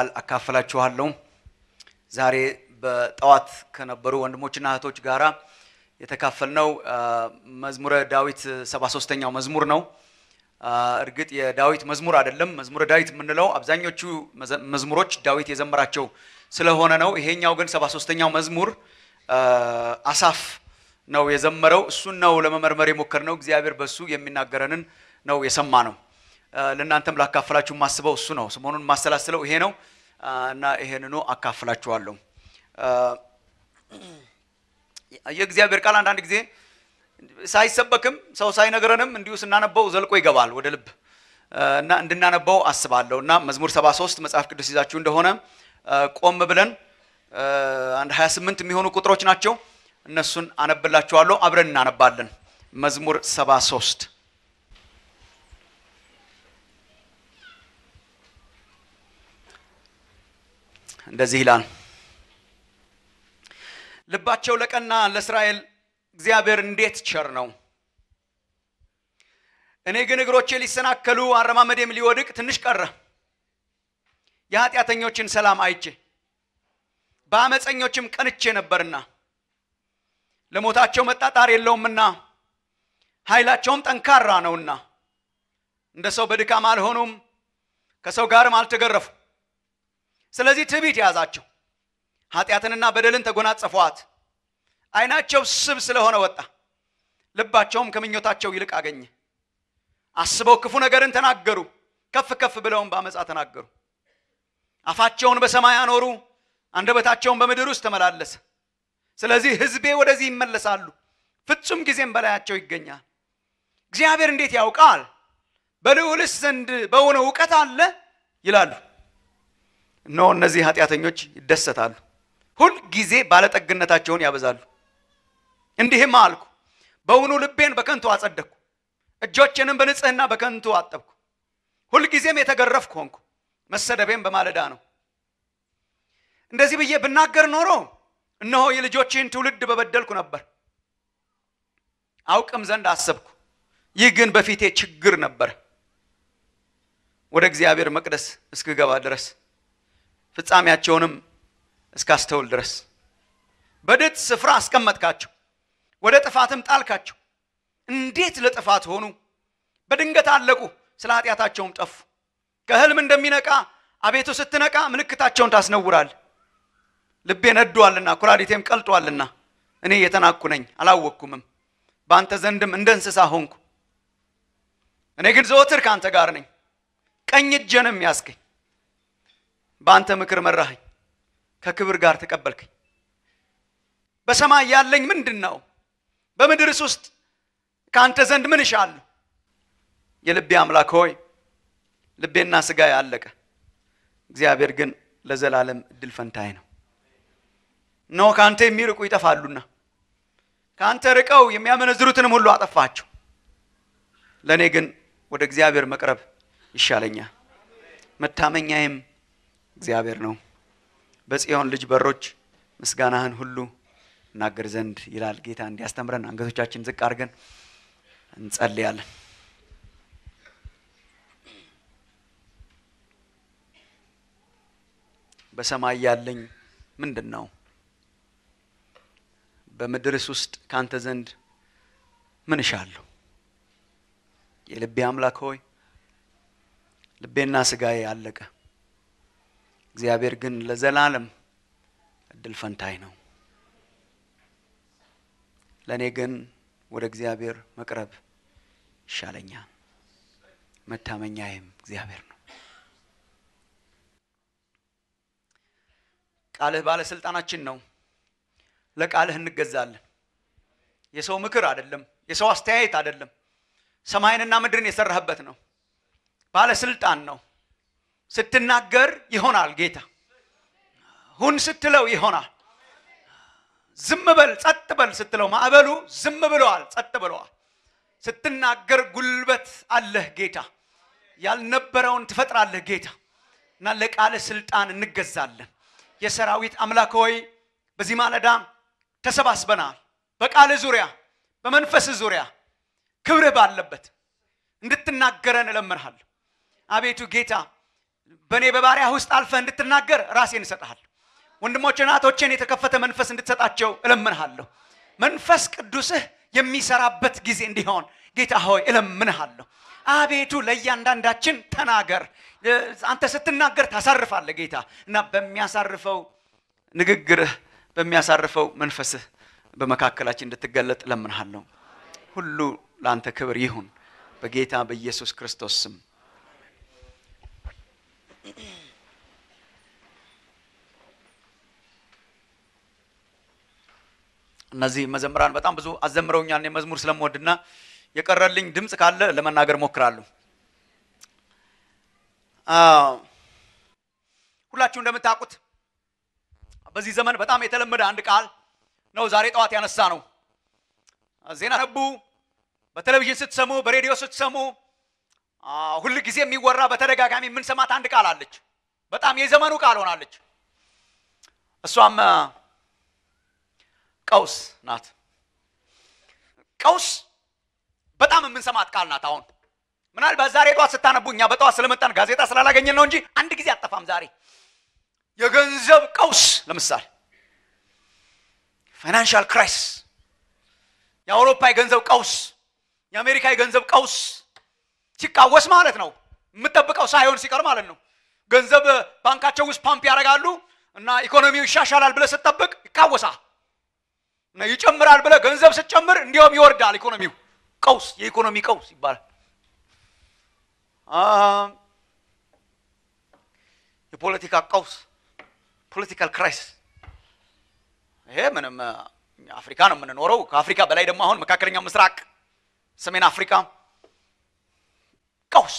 ቃል አካፍላችኋለሁ። ዛሬ በጠዋት ከነበሩ ወንድሞችና እህቶች ጋር የተካፈልነው መዝሙረ ዳዊት ሰባ ሶስተኛው መዝሙር ነው። እርግጥ የዳዊት መዝሙር አይደለም። መዝሙረ ዳዊት የምንለው አብዛኞቹ መዝሙሮች ዳዊት የዘመራቸው ስለሆነ ነው። ይሄኛው ግን ሰባ ሶስተኛው መዝሙር አሳፍ ነው የዘመረው። እሱን ነው ለመመርመር የሞከርነው። እግዚአብሔር በሱ የሚናገረንን ነው የሰማ ነው። ለእናንተም ላካፈላችሁ ማስበው እሱ ነው። ሰሞኑን ማሰላስለው ይሄ ነው። እና ይሄንኑ አካፍላችኋለሁ። የእግዚአብሔር ቃል አንዳንድ ጊዜ ሳይሰበክም ሰው ሳይነግረንም እንዲሁ ስናነበው ዘልቆ ይገባል ወደ ልብ እና እንድናነበው አስባለሁ እና መዝሙር 73 መጽሐፍ ቅዱስ ይዛችሁ እንደሆነ ቆም ብለን አንድ 28 የሚሆኑ ቁጥሮች ናቸው። እነሱን አነብላችኋለሁ። አብረን እናነባለን። መዝሙር 73 እንደዚህ ይላል፣ ልባቸው ለቀና ለእስራኤል እግዚአብሔር እንዴት ቸር ነው። እኔ ግን እግሮቼ ሊሰናከሉ አረማመዴም ሊወድቅ ትንሽ ቀረ። የኃጢአተኞችን ሰላም አይቼ በአመፀኞችም ቀንቼ ነበርና ለሞታቸው መጣጣር የለውምና ኃይላቸውም ጠንካራ ነውና እንደ ሰው በድካም አልሆኑም፣ ከሰው ጋርም አልተገረፉ ስለዚህ ትቢት የያዛቸው ኃጢአትንና በደልን ተጎናጸፈዋት። አይናቸው ስብ ስለሆነ ወጣ፣ ልባቸውም ከምኞታቸው ይልቅ አገኘ። አስበው ክፉ ነገርን ተናገሩ፣ ከፍ ከፍ ብለውም በአመፃ ተናገሩ። አፋቸውን በሰማይ አኖሩ፣ አንደበታቸውን በምድር ውስጥ ተመላለሰ። ስለዚህ ሕዝቤ ወደዚህ ይመለሳሉ፣ ፍጹም ጊዜም በላያቸው ይገኛል። እግዚአብሔር እንዴት ያውቃል? በልዑልስ ዘንድ በሆነ እውቀት አለ ይላሉ። እነሆ እነዚህ ኃጢአተኞች ይደሰታሉ፣ ሁል ጊዜ ባለጠግነታቸውን ያበዛሉ። እንዲህም አልኩ፣ በውኑ ልቤን በከንቱ አጸደቅኩ፣ እጆቼንም በንጽህና በከንቱ አጠብኩ። ሁልጊዜም የተገረፍኩ ሆንኩ፣ መሰደቤም በማለዳ ነው። እንደዚህ ብዬ ብናገር ኖሮ እነሆ የልጆችህን ትውልድ በበደልኩ ነበር፣ አውቅም ዘንድ አሰብኩ። ይህ ግን በፊቴ ችግር ነበር፣ ወደ እግዚአብሔር መቅደስ እስክገባ ድረስ ፍጻሜያቸውንም እስካስተውል ድረስ በድጥ ስፍራ አስቀመጥካቸው፣ ወደ ጥፋትም ጣልካቸው። እንዴት ለጥፋት ሆኑ! በድንገት አለቁ፣ ስለ ኃጢአታቸውም ጠፉ። ከህልም እንደሚነቃ አቤቱ ስትነቃ ምልክታቸውን ታስነውራል። ልቤ ነዷልና ኩላሊቴም ቀልጧልና እኔ የተናኩ ነኝ አላወቅኩምም፣ በአንተ ዘንድም እንደ እንስሳ ሆንኩ። እኔ ግን ዘወትር ከአንተ ጋር ነኝ፣ ቀኝ እጄንም ያስገኝ በአንተ ምክር መራኸኝ፣ ከክብር ጋር ተቀበልከኝ። በሰማይ ያለኝ ምንድን ነው? በምድርስ ውስጥ ከአንተ ዘንድ ምን እሻለሁ? የልቤ አምላክ ሆይ ልቤና ስጋ ያለቀ እግዚአብሔር ግን ለዘላለም እድል ፈንታዬ ነው። እነሆ ከአንተ የሚርቁ ይጠፋሉና ከአንተ ርቀው የሚያመነዝሩትንም ሁሉ አጠፋቸው። ለእኔ ግን ወደ እግዚአብሔር መቅረብ ይሻለኛል፣ መታመኛዬም እግዚአብሔር ነው። በጽዮን ልጅ በሮች ምስጋናህን ሁሉ እናገር ዘንድ ይላል ጌታ። እንዲያስተምረን አንገቶቻችን ዝቅ አድርገን እንጸልያለን። በሰማይ ያለኝ ምንድን ነው? በምድርስ ውስጥ ካንተ ዘንድ ምን እሻለሁ? የልቤ አምላክ ሆይ ልቤና ስጋዬ አለቀ። እግዚአብሔር ግን ለዘላለም እድል ፈንታይ ነው። ለእኔ ግን ወደ እግዚአብሔር መቅረብ ይሻለኛል፣ መታመኛዬም እግዚአብሔር ነው። ቃልህ ባለስልጣናችን ነው። ለቃልህ እንገዛለን። የሰው ምክር አይደለም፣ የሰው አስተያየት አይደለም። ሰማይንና ምድርን የሰራህበት ነው። ባለስልጣን ነው። ስትናገር ይሆናል። ጌታ ሁን ስትለው ይሆናል። ዝም በል ጸጥ በል ስትለው ማዕበሉ ዝም ብለዋል፣ ጸጥ ብለዋል። ስትናገር ጉልበት አለህ ጌታ። ያልነበረውን ትፈጥራለህ ጌታ እና ለቃለ ስልጣን እንገዛለን። የሰራዊት አምላክ ሆይ በዚህ ማለዳ ተሰባስበናል። በቃል ዙሪያ በመንፈስ ዙሪያ ክብርህ ባለበት እንድትናገረን እለምርሃለሁ። አቤቱ ጌታ በእኔ በባሪያ ውስጥ አልፈ እንድትናገር ራሴን እሰጥሃለሁ። ወንድሞችን እህቶችን የተከፈተ መንፈስ እንድትሰጣቸው እለምንሃለሁ። መንፈስ ቅዱስህ የሚሰራበት ጊዜ እንዲሆን ጌታ ሆይ እለምንሃለሁ። አቤቱ ለእያንዳንዳችን ተናገር። አንተ ስትናገር ታሳርፋለህ ጌታ እና በሚያሳርፈው ንግግርህ በሚያሳርፈው መንፈስህ በመካከላችን እንድትገለጥ እለምንሃለሁ። ሁሉ ለአንተ ክብር ይሁን በጌታ በኢየሱስ ክርስቶስ ስም እነዚህ መዘምራን በጣም ብዙ አዘምረውኛል። መዝሙር ስለምወድና የቀረልኝ ድምፅ ካለ ለመናገር ሞክራለሁ። ሁላችሁ እንደምታውቁት በዚህ ዘመን በጣም የተለመደ አንድ ቃል ነው። ዛሬ ጠዋት ያነሳ ነው። ዜና ነቡ በቴሌቪዥን ስትሰሙ፣ በሬዲዮ ስትሰሙ፣ ሁል ጊዜ የሚወራ በተደጋጋሚ የምንሰማት አንድ ቃል አለች። በጣም የዘመኑ ቃል ሆናለች። እሷም ቀውስ ናት። ቀውስ በጣም የምንሰማት ቃል ናት። አሁን ምናልባት ዛሬ ጠዋት ስታነቡ እኛ በጠዋት ስለመጣን ጋዜጣ ስላላገኘን ነው እንጂ አንድ ጊዜ አጠፋም። ዛሬ የገንዘብ ቀውስ ለምሳሌ ፋይናንሻል ክራይስ የአውሮፓ የገንዘብ ቀውስ፣ የአሜሪካ የገንዘብ ቀውስ ሲቃወስ ማለት ነው። የምጠብቀው ሳይሆን ሲቀር ማለት ነው። ገንዘብ ባንካቸው ውስጥ ፓምፕ ያደርጋሉ እና ኢኮኖሚው ይሻሻላል ብለህ ስትጠብቅ ይቃወሳል። ይጨምራል ብለህ ገንዘብ ስትጨምር እንዲያውም ይወርዳል። ኢኮኖሚው ቀውስ፣ የኢኮኖሚ ቀውስ ይባላል። የፖለቲካ ቀውስ ፖለቲካል ክራይስ። ይሄ ምንም አፍሪካ ነው የምንኖረው። ከአፍሪካ በላይ ደግሞ አሁን መካከለኛው ምስራቅ፣ ሰሜን አፍሪካ ቀውስ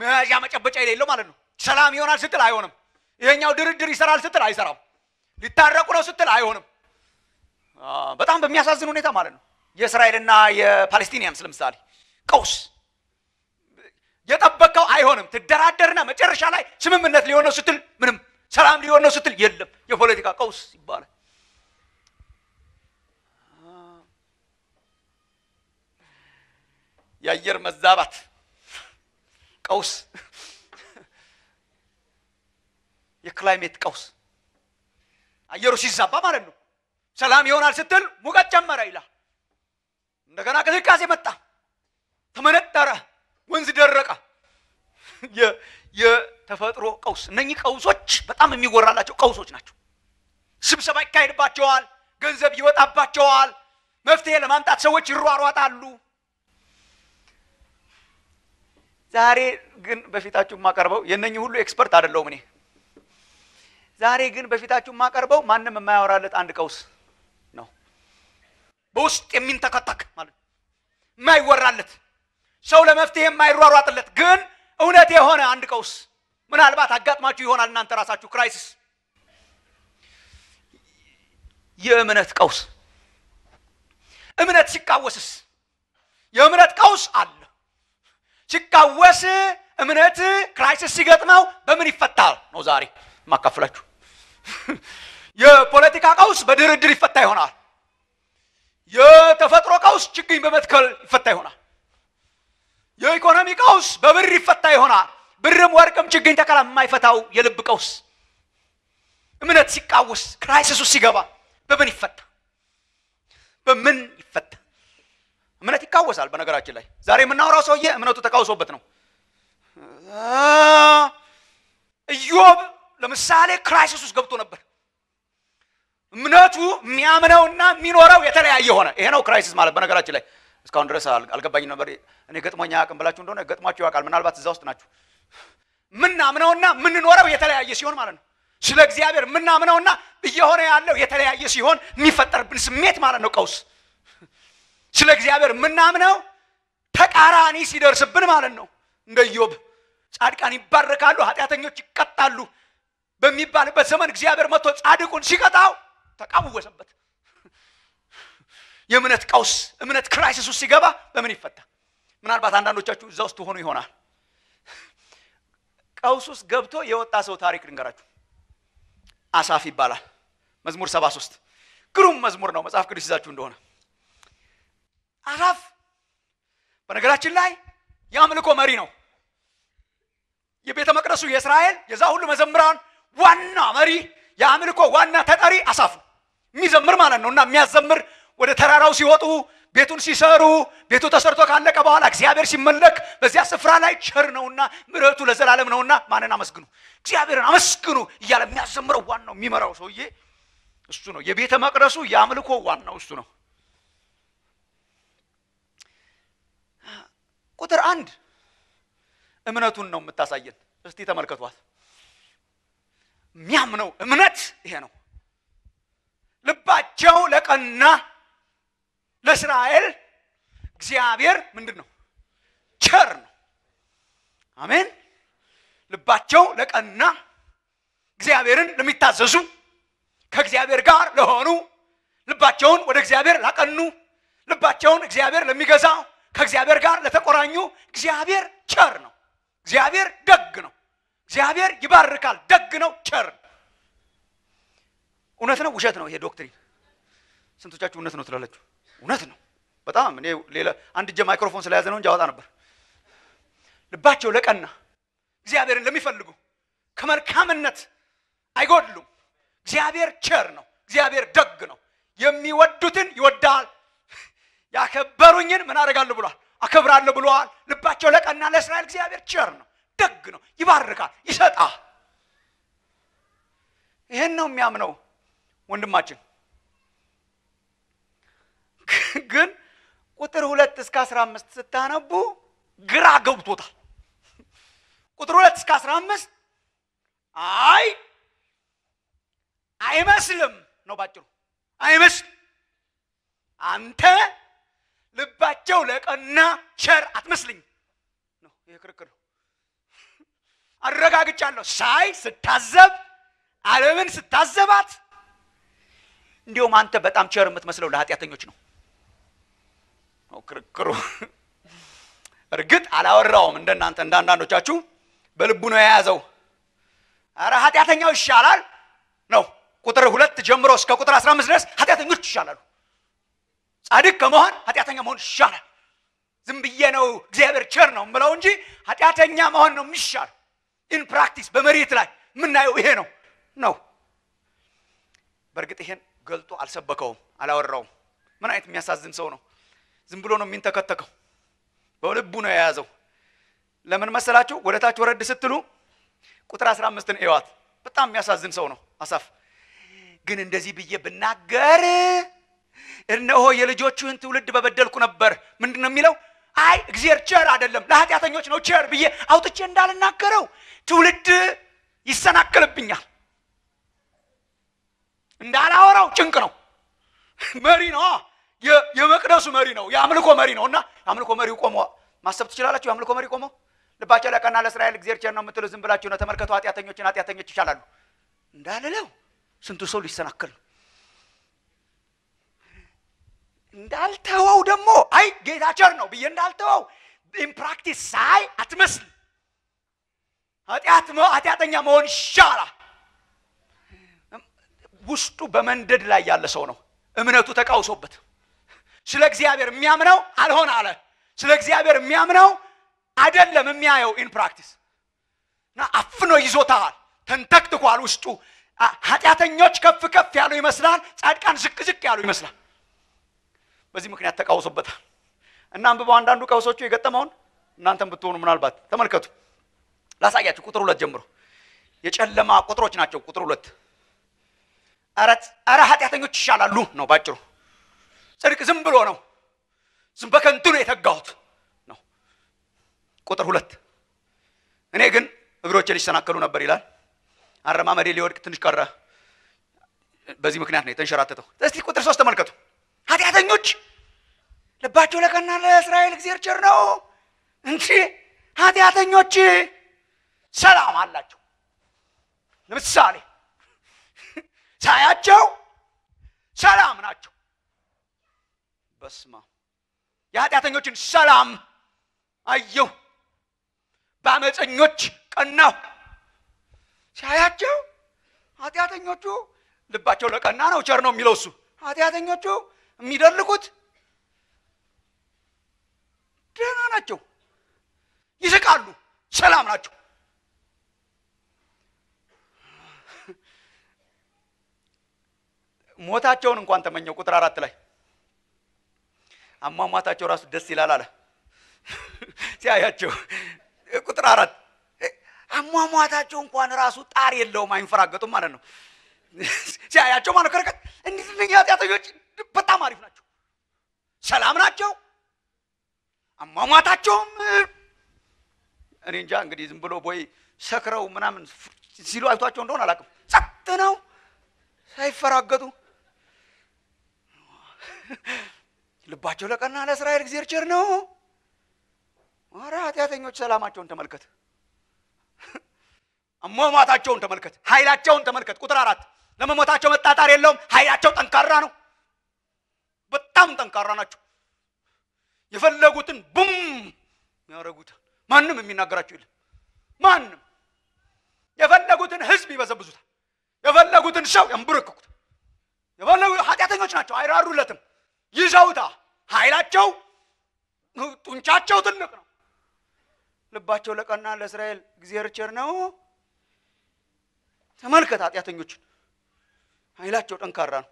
መያዣ መጨበጫ የሌለው ማለት ነው። ሰላም ይሆናል ስትል አይሆንም። ይሄኛው ድርድር ይሰራል ስትል አይሰራም። ሊታረቁ ነው ስትል አይሆንም። በጣም በሚያሳዝን ሁኔታ ማለት ነው። የእስራኤልና የፓሌስቲኒያንስ ለምሳሌ ቀውስ የጠበቀው አይሆንም። ትደራደርና መጨረሻ ላይ ስምምነት ሊሆን ነው ስትል ምንም፣ ሰላም ሊሆን ነው ስትል የለም። የፖለቲካ ቀውስ ይባላል። የአየር መዛባት ቀውስ፣ የክላይሜት ቀውስ አየሩ ሲዛባ ማለት ነው። ሰላም ይሆናል ስትል ሙቀት ጨመረ ይላል። እንደገና ቅዝቃዜ መጣ፣ ተመነጠረ፣ ወንዝ ደረቀ። የተፈጥሮ ቀውስ። እነኚህ ቀውሶች በጣም የሚወራላቸው ቀውሶች ናቸው። ስብሰባ ይካሄድባቸዋል፣ ገንዘብ ይወጣባቸዋል፣ መፍትሄ ለማምጣት ሰዎች ይሯሯጣሉ። ዛሬ ግን በፊታችሁ የማቀርበው የነኝ ሁሉ ኤክስፐርት አይደለሁም እኔ። ዛሬ ግን በፊታችሁ የማቀርበው ማንም የማያወራለት አንድ ቀውስ ነው። በውስጥ የሚንተከተክ ማለት የማይወራለት ሰው ለመፍትሄ የማይሯሯጥለት ግን እውነት የሆነ አንድ ቀውስ ምናልባት አጋጥማችሁ ይሆናል እናንተ ራሳችሁ ክራይሲስ፣ የእምነት ቀውስ። እምነት ሲቃወስስ የእምነት ቀውስ አለ። ሲቃወስ እምነት ክራይሲስ ሲገጥመው በምን ይፈታል ነው ዛሬ ማካፍላችሁ። የፖለቲካ ቀውስ በድርድር ይፈታ ይሆናል። የተፈጥሮ ቀውስ ችግኝ በመትከል ይፈታ ይሆናል። የኢኮኖሚ ቀውስ በብር ይፈታ ይሆናል። ብርም ወርቅም ችግኝ ተከላ የማይፈታው የልብ ቀውስ እምነት ሲቃወስ ክራይሲሱ ሲገባ በምን ይፈታ በምን ይፈታ? እምነት ይቃወሳል። በነገራችን ላይ ዛሬ የምናወራው ሰውዬ እምነቱ ተቃውሶበት ነው። ኢዮብ ለምሳሌ ክራይሲስ ውስጥ ገብቶ ነበር። እምነቱ የሚያምነውና የሚኖረው የተለያየ ሆነ። ይሄ ነው ክራይሲስ ማለት። በነገራችን ላይ እስካሁን ድረስ አልገባኝ ነበር። እኔ ገጥሞኛ አቅም ብላችሁ እንደሆነ ገጥሟችሁ ያውቃል። ምናልባት እዛ ውስጥ ናችሁ። ምናምነውና ምንኖረው የተለያየ ሲሆን ማለት ነው። ስለ እግዚአብሔር ምናምነውና እየሆነ ያለው የተለያየ ሲሆን የሚፈጠርብን ስሜት ማለት ነው ቀውስ ስለ እግዚአብሔር የምናምነው ተቃራኒ ሲደርስብን ማለት ነው። እንደ ኢዮብ ጻድቃን ይባረካሉ፣ ኃጢአተኞች ይቀጣሉ በሚባልበት ዘመን እግዚአብሔር መጥቶ ጻድቁን ሲቀጣው ተቃወሰበት። የእምነት ቀውስ እምነት ክራይሲስ ውስጥ ሲገባ በምን ይፈታ? ምናልባት አንዳንዶቻችሁ እዛ ውስጥ ሆኑ ይሆናል። ቀውስ ውስጥ ገብቶ የወጣ ሰው ታሪክ ልንገራችሁ። አሳፍ ይባላል። መዝሙር ሶስት ግሩም መዝሙር ነው። መጽሐፍ ቅዱስ ይዛችሁ እንደሆነ አሳፍ በነገራችን ላይ የአምልኮ መሪ ነው። የቤተ መቅደሱ የእስራኤል የዛ ሁሉ መዘምራን ዋና መሪ የአምልኮ ዋና ተጠሪ አሳፍ ነው። የሚዘምር ማለት ነው እና የሚያዘምር ወደ ተራራው ሲወጡ ቤቱን ሲሰሩ ቤቱ ተሰርቶ ካለቀ በኋላ እግዚአብሔር ሲመለክ በዚያ ስፍራ ላይ ቸር ነውና ምረቱ ለዘላለም ነውና ማንን አመስግኑ፣ እግዚአብሔርን አመስግኑ እያለ የሚያዘምረው ዋናው የሚመራው ሰውዬ እሱ ነው። የቤተ መቅደሱ የአምልኮ ዋናው እሱ ነው። ቁጥር አንድ እምነቱን ነው የምታሳየን። እስቲ ተመልከቷት። የሚያምነው እምነት ይሄ ነው። ልባቸው ለቀና ለእስራኤል እግዚአብሔር ምንድን ነው? ቸር ነው። አሜን። ልባቸው ለቀና እግዚአብሔርን ለሚታዘዙ ከእግዚአብሔር ጋር ለሆኑ ልባቸውን ወደ እግዚአብሔር ላቀኑ ልባቸውን እግዚአብሔር ለሚገዛ ከእግዚአብሔር ጋር ለተቆራኙ እግዚአብሔር ቸር ነው። እግዚአብሔር ደግ ነው። እግዚአብሔር ይባርካል። ደግ ነው፣ ቸር ነው። እውነት ነው፣ ውሸት ነው? ይሄ ዶክትሪን ስንቶቻችሁ እውነት ነው ትላላችሁ? እውነት ነው። በጣም እኔ ሌላ አንድ እጄ ማይክሮፎን ስለያዘ ነው እንጂ አወጣ ነበር። ልባቸው ለቀና እግዚአብሔርን ለሚፈልጉ ከመልካምነት አይጎድሉም። እግዚአብሔር ቸር ነው። እግዚአብሔር ደግ ነው። የሚወዱትን ይወዳል ያከበሩኝን ምን አደርጋለሁ ብሏል፣ አከብራለሁ ብሏል። ልባቸው ለቀና ለእስራኤል እግዚአብሔር ቸር ነው፣ ደግ ነው፣ ይባርካል፣ ይሰጣል። ይህን ነው የሚያምነው ወንድማችን። ግን ቁጥር ሁለት እስከ አስራ አምስት ስታነቡ ግራ ገብቶታል። ቁጥር ሁለት እስከ አስራ አምስት አይ አይመስልም ነው ባጭሩ፣ አይመስልም አንተ ልባቸው ለቀና ቸር አትመስልኝ ነው። ይሄ ክርክር ነው። አረጋግጫለሁ። ሳይ ስታዘብ፣ አለምን ስታዘባት፣ እንዲሁም አንተ በጣም ቸር የምትመስለው ለኃጢአተኞች ነው። ክርክሩ እርግጥ አላወራውም። እንደናንተ እንዳንዳንዶቻችሁ በልቡ ነው የያዘው። አረ ኃጢአተኛው ይሻላል ነው። ቁጥር ሁለት ጀምሮ እስከ ቁጥር አስራ አምስት ድረስ ኃጢአተኞች ይሻላሉ። ጻድቅ ከመሆን ኃጢአተኛ መሆን ይሻላል። ዝም ብዬ ነው እግዚአብሔር ቸር ነው ምለው እንጂ ኃጢአተኛ መሆን ነው የሚሻል። ኢን ፕራክቲስ በመሬት ላይ የምናየው ይሄ ነው ነው። በእርግጥ ይሄን ገልጦ አልሰበከውም፣ አላወራውም። ምን አይነት የሚያሳዝን ሰው ነው! ዝም ብሎ ነው የሚንተከተከው፣ በልቡ ነው የያዘው። ለምን መሰላችሁ? ወደታች ወረድ ስትሉ ቁጥር አስራ አምስትን እዋት። በጣም የሚያሳዝን ሰው ነው አሳፍ። ግን እንደዚህ ብዬ ብናገር እነሆ የልጆችህን ትውልድ በበደልኩ ነበር። ምንድን ነው የሚለው? አይ እግዚአብሔር ቸር አይደለም፣ ለኃጢአተኞች ነው ቸር ብዬ አውጥቼ እንዳልናገረው ትውልድ ይሰናከልብኛል እንዳላወራው ጭንቅ ነው። መሪ ነው፣ የመቅደሱ መሪ ነው፣ የአምልኮ መሪ ነው። እና የአምልኮ መሪው ቆሞ ማሰብ ትችላላችሁ። የአምልኮ መሪ ቆሞ ልባቸው ለቀና ለእስራኤል እግዚአብሔር ቸር ነው የምትሉ ዝም ብላችሁ ነው። ተመልከቱ ኃጢአተኞችን ኃጢአተኞች ይሻላሉ እንዳልለው ስንቱ ሰው ሊሰናከል ነው። እንዳልተወው ደግሞ አይ ጌታ ቸር ነው ብዬ እንዳልተወው ኢምፕራክቲስ ሳይ አትመስል ኃጢአተኛ መሆን ይሻላል። ውስጡ በመንደድ ላይ ያለ ሰው ነው። እምነቱ ተቃውሶበት ስለ እግዚአብሔር የሚያምነው አልሆን አለ። ስለ እግዚአብሔር የሚያምነው አይደለም የሚያየው ኢንፕራክቲስ እና አፍኖ ይዞታል። ተንተክትኳል ውስጡ። ኃጢአተኞች ከፍ ከፍ ያሉ ይመስላል፣ ጻድቃን ዝቅ ዝቅ ያሉ ይመስላል። በዚህ ምክንያት ተቃውሶበታል እና አንብበው አንዳንዱ ቀውሶቹ የገጠመውን እናንተም ብትሆኑ ምናልባት ተመልከቱ ላሳያችሁ ቁጥር ሁለት ጀምሮ የጨለማ ቁጥሮች ናቸው ቁጥር ሁለት አረ ኃጢአተኞች ይሻላሉ ነው ባጭሩ ጽድቅ ዝም ብሎ ነው ዝም በከንቱ ነው የተጋሁት ነው ቁጥር ሁለት እኔ ግን እግሮቼ ሊሰናከሉ ነበር ይላል አረማመዴ ሊወድቅ ትንሽ ቀረ በዚህ ምክንያት ነው የተንሸራተተው እስቲ ቁጥር ሶስት ተመልከቱ ኃጢአተኞች ልባቸው ለቀና ለእስራኤል እግዚአብሔር ቸር ነው እንጂ ኃጢአተኞች ሰላም አላቸው። ለምሳሌ ሳያቸው ሰላም ናቸው። በስማ የኃጢአተኞችን ሰላም አየሁ፣ በአመፀኞች ቀናሁ። ሳያቸው ኃጢአተኞቹ ልባቸው ለቀና ነው ቸር ነው የሚለው እሱ ኃጢአተኞቹ የሚደልቁት ደህና ናቸው፣ ይስቃሉ፣ ሰላም ናቸው። ሞታቸውን እንኳን ተመኘው። ቁጥር አራት ላይ አሟሟታቸው ራሱ ደስ ይላል አለ ሲያያቸው። ቁጥር አራት አሟሟታቸው እንኳን ራሱ ጣር የለውም፣ አይንፈራገጡም ማለት ነው ሲያያቸው ማለት ከርቀት እንዲህ ኃጢአተኞች በጣም አሪፍ ናቸው። ሰላም ናቸው። አሟሟታቸውም እኔ እንጃ እንግዲህ ዝም ብሎ ቦይ ሰክረው ምናምን ሲሉ አይቷቸው እንደሆነ አላውቅም። ጸጥ ነው ሳይፈራገጡ ልባቸው ለቀና ለእስራኤል እግዜር ቸር ነው። ኧረ ኃጢአተኞች ሰላማቸውን ተመልከት፣ አሟሟታቸውን ተመልከት፣ ኃይላቸውን ተመልከት። ቁጥር አራት ለመሞታቸው መጣጣር የለውም። ኃይላቸው ጠንካራ ነው። በጣም ጠንካራ ናቸው። የፈለጉትን ቡም ያደረጉታል። ማንም የሚናገራቸው የለም። ማንም የፈለጉትን ህዝብ ይበዘብዙታል። የፈለጉትን ሰው ያንብረክኩት። የፈለጉ ኃጢአተኞች ናቸው፣ አይራሩለትም። ይዘውታ ኃይላቸው ጡንቻቸው ትልቅ ነው። ልባቸው ለቀና ለእስራኤል እግዚአብሔር ቸር ነው። ተመልከት ኃጢአተኞችን ኃይላቸው ጠንካራ ነው።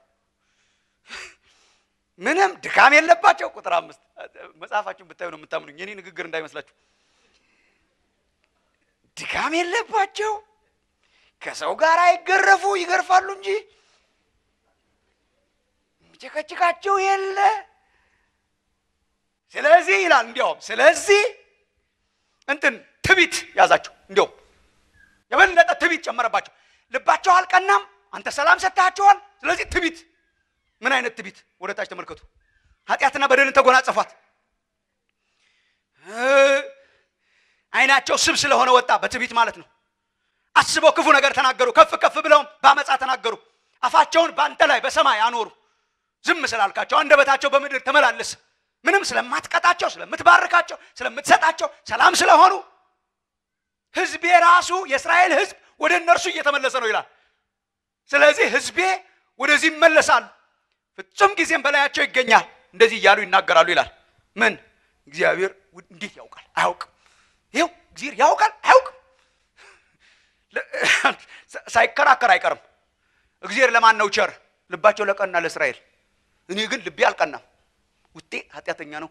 ምንም ድካም የለባቸው። ቁጥር አምስት መጽሐፋችሁን ብታዩ ነው የምታምኑኝ። የኔ ንግግር እንዳይመስላችሁ። ድካም የለባቸው፣ ከሰው ጋር አይገረፉ፣ ይገርፋሉ እንጂ የሚጨቀጭቃቸው የለ። ስለዚህ ይላል እንዲያውም ስለዚህ እንትን ትቢት ያዛቸው፣ እንዲያው የበለጠ ትቢት ጨመረባቸው። ልባቸው አልቀናም፣ አንተ ሰላም ሰጥታቸዋል። ስለዚህ ትቢት ምን አይነት ትቢት! ወደ ታች ተመልከቱ። ኃጢአትና በደልን ተጎናጸፏት። አይናቸው ስብ ስለሆነ ወጣ፣ በትቢት ማለት ነው። አስበው ክፉ ነገር ተናገሩ። ከፍ ከፍ ብለውም በአመፃ ተናገሩ። አፋቸውን በአንተ ላይ በሰማይ አኖሩ። ዝም ስላልካቸው አንደበታቸው በምድር ተመላለስ። ምንም ስለማትቀጣቸው፣ ስለምትባርካቸው፣ ስለምትሰጣቸው ሰላም ስለሆኑ ህዝቤ ራሱ የእስራኤል ህዝብ ወደ እነርሱ እየተመለሰ ነው ይላል። ስለዚህ ህዝቤ ወደዚህ ይመለሳሉ። ፍጹም ጊዜም በላያቸው ይገኛል። እንደዚህ እያሉ ይናገራሉ ይላል። ምን እግዚአብሔር እንዴት ያውቃል? አያውቅም። ይው እግዚአብሔር ያውቃል፣ አያውቅም። ሳይከራከር አይቀርም። እግዚአብሔር ለማን ነው ቸር? ልባቸው ለቀና ለእስራኤል። እኔ ግን ልቤ አልቀናም፣ ውጤ ኃጢአተኛ ነው፣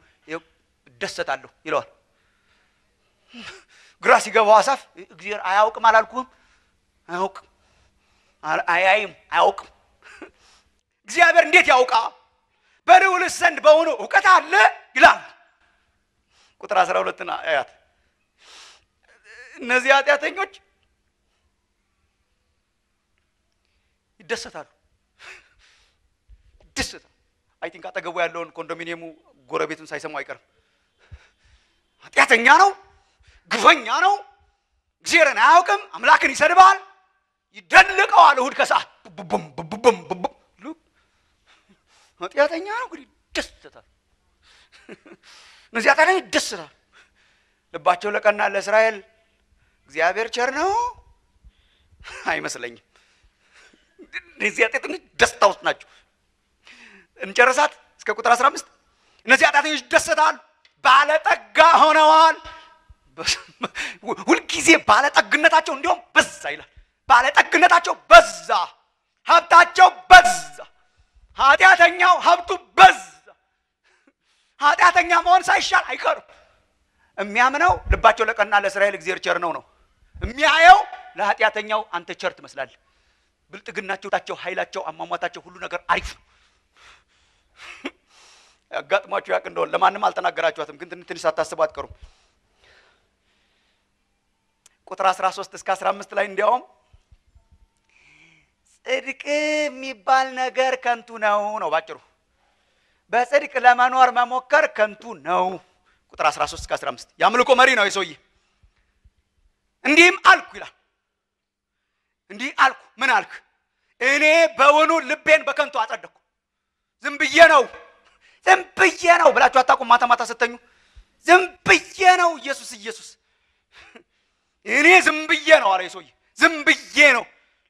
እደሰታለሁ ይለዋል። ግራ ሲገባው አሳፍ እግዚአብሔር አያውቅም አላልኩም? አያውቅም፣ አያይም፣ አያውቅም እግዚአብሔር እንዴት ያውቃ? በልዑልስ ዘንድ በሆኑ እውቀት አለ ይላል። ቁጥር 12 አያት እነዚህ ኃጢአተኞች ይደሰታሉ ይደሰታሉ። አይ ቲንክ አጠገቡ ያለውን ኮንዶሚኒየሙ ጎረቤቱን ሳይሰማው አይቀርም። ኃጢአተኛ ነው፣ ግፈኛ ነው፣ እግዚአብሔርን አያውቅም፣ አምላክን ይሰድባል፣ ይደልቀዋል። እሁድ ከሰዓት ኃጢአተኛ ነው እንግዲህ ይደሰታል። እነዚህ ኃጢአተኛ ይደሰታል። ልባቸው ለቀና ለእስራኤል እግዚአብሔር ቸር ነው አይመስለኝም። እነዚህ ኃጢአተኞች ደስታ ውስጥ ናቸው። እንጨርሳት እስከ ቁጥር 15 እነዚህ ኃጢአተኞች ደስታል ባለጠጋ ሆነዋል። ሁልጊዜ ባለጠግነታቸው እንዲሁም በዛ ይላል። ባለጠግነታቸው በዛ፣ ሀብታቸው በዛ ኃጢአተኛው ሀብቱ በዝ ኃጢአተኛ መሆን ሳይሻል አይቀርም። የሚያምነው ልባቸው ለቀና ለእስራኤል እግዚአብሔር ቸር ነው ነው የሚያየው። ለኃጢአተኛው አንተ ቸር ትመስላል ብልጥግናቸው፣ ኃይላቸው፣ አሟሟታቸው ሁሉ ነገር አሪፍ ነው። ያጋጥሟቸው ያቅ እንደሆን ለማንም አልተናገራችኋትም፣ ግን ትንትን ሳታስቡ አትቀሩም። ቁጥር 13 እስከ 15 ላይ እንዲያውም ጽድቅ የሚባል ነገር ከንቱ ነው ነው ባጭሩ። በጽድቅ ለመኖር መሞከር ከንቱ ነው። ቁጥር 13 እስከ 15 ያምልኮ መሪ ነው የሰውዬ። እንዲህም አልኩ ይላል። እንዲህ አልኩ። ምን አልክ? እኔ በውኑ ልቤን በከንቱ አጸደኩ? ዝም ብዬ ነው ዝም ብዬ ነው ብላችሁ አጣቁ ማታ ማታ ስተኙ ዝም ብዬ ነው ኢየሱስ ኢየሱስ። እኔ ዝም ብዬ ነው አለ የሰውዬ። ዝም ብዬ ነው